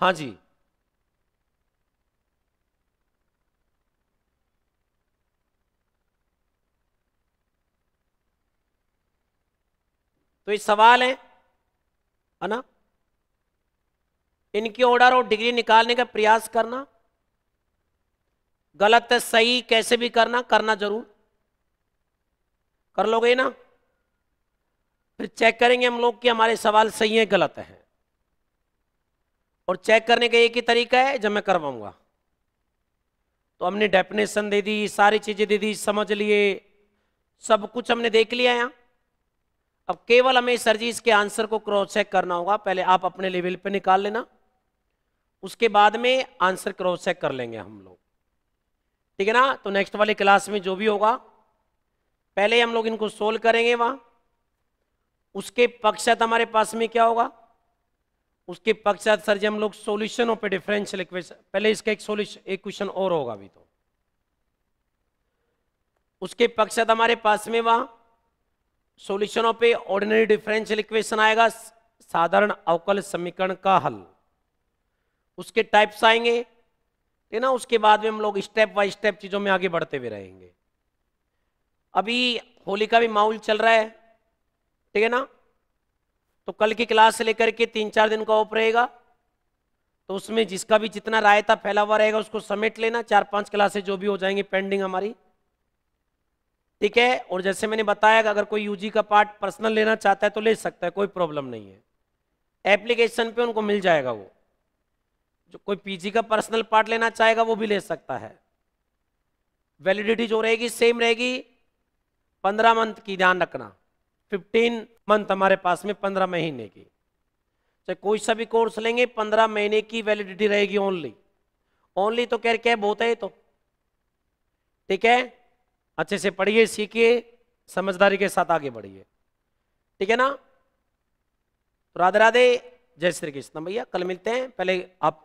हाँ जी तो ये सवाल है है ना इनकी ऑर्डर और डिग्री निकालने का प्रयास करना गलत है सही कैसे भी करना करना जरूर कर लोगे ना फिर चेक करेंगे हम लोग कि हमारे सवाल सही है गलत है और चेक करने का एक ही तरीका है जब मैं करवाऊंगा तो हमने डेफिनेशन दे दी सारी चीजें दे दी समझ लिए सब कुछ हमने देख लिया यहाँ अब केवल हमें सर जी इसके आंसर को क्रॉस चेक करना होगा पहले आप अपने लेवल पे निकाल लेना उसके बाद में आंसर क्रॉस चेक कर लेंगे हम लोग ठीक है ना तो नेक्स्ट वाली क्लास में जो भी होगा पहले हम लोग इनको सोल्व करेंगे वहां उसके पक्षात हमारे पास में क्या होगा उसके पश्चात सर जी हम लोग solution of a differential equation पहले इसका एक सोल्यूशन एक क्वेश्चन और होगा अभी तो उसके पश्चात हमारे पास में वहां solution of a ordinary differential equation आएगा साधारण अवकल समीकरण का हल उसके टाइप्स आएंगे है ना उसके बाद में हम लोग स्टेप बाय स्टेप चीजों में आगे बढ़ते हुए रहेंगे अभी होली का भी माहौल चल रहा है ठीक है ना तो कल की क्लास से लेकर के तीन चार दिन का ऑफ रहेगा तो उसमें जिसका भी जितना रायता फैला हुआ रहेगा उसको समेट लेना चार पांच क्लासेस जो भी हो जाएंगी पेंडिंग हमारी ठीक है और जैसे मैंने बताया कि अगर कोई यूजी का पार्ट पर्सनल लेना चाहता है तो ले सकता है कोई प्रॉब्लम नहीं है एप्लीकेशन पे उनको मिल जाएगा वो जो कोई पीजी का पर्सनल पार्ट लेना चाहेगा वो भी ले सकता है वैलिडिटी जो रहेगी सेम रहेगी पंद्रह मंथ की ध्यान रखना फिफ्टीन मंथ हमारे पास में पंद्रह महीने की चाहे कोई सा भी कोर्स लेंगे पंद्रह महीने की वैलिडिटी रहेगी ओनली ओनली तो खैर कैब होता है तो ठीक है अच्छे से पढ़िए सीखिए समझदारी के साथ आगे बढ़िए ठीक है ना तो राधे राधे जय श्री कृष्ण भैया कल मिलते हैं पहले आप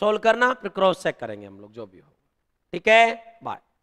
सोल्व करना फिर क्रॉस चेक करेंगे हम लोग जो भी हो ठीक है बाय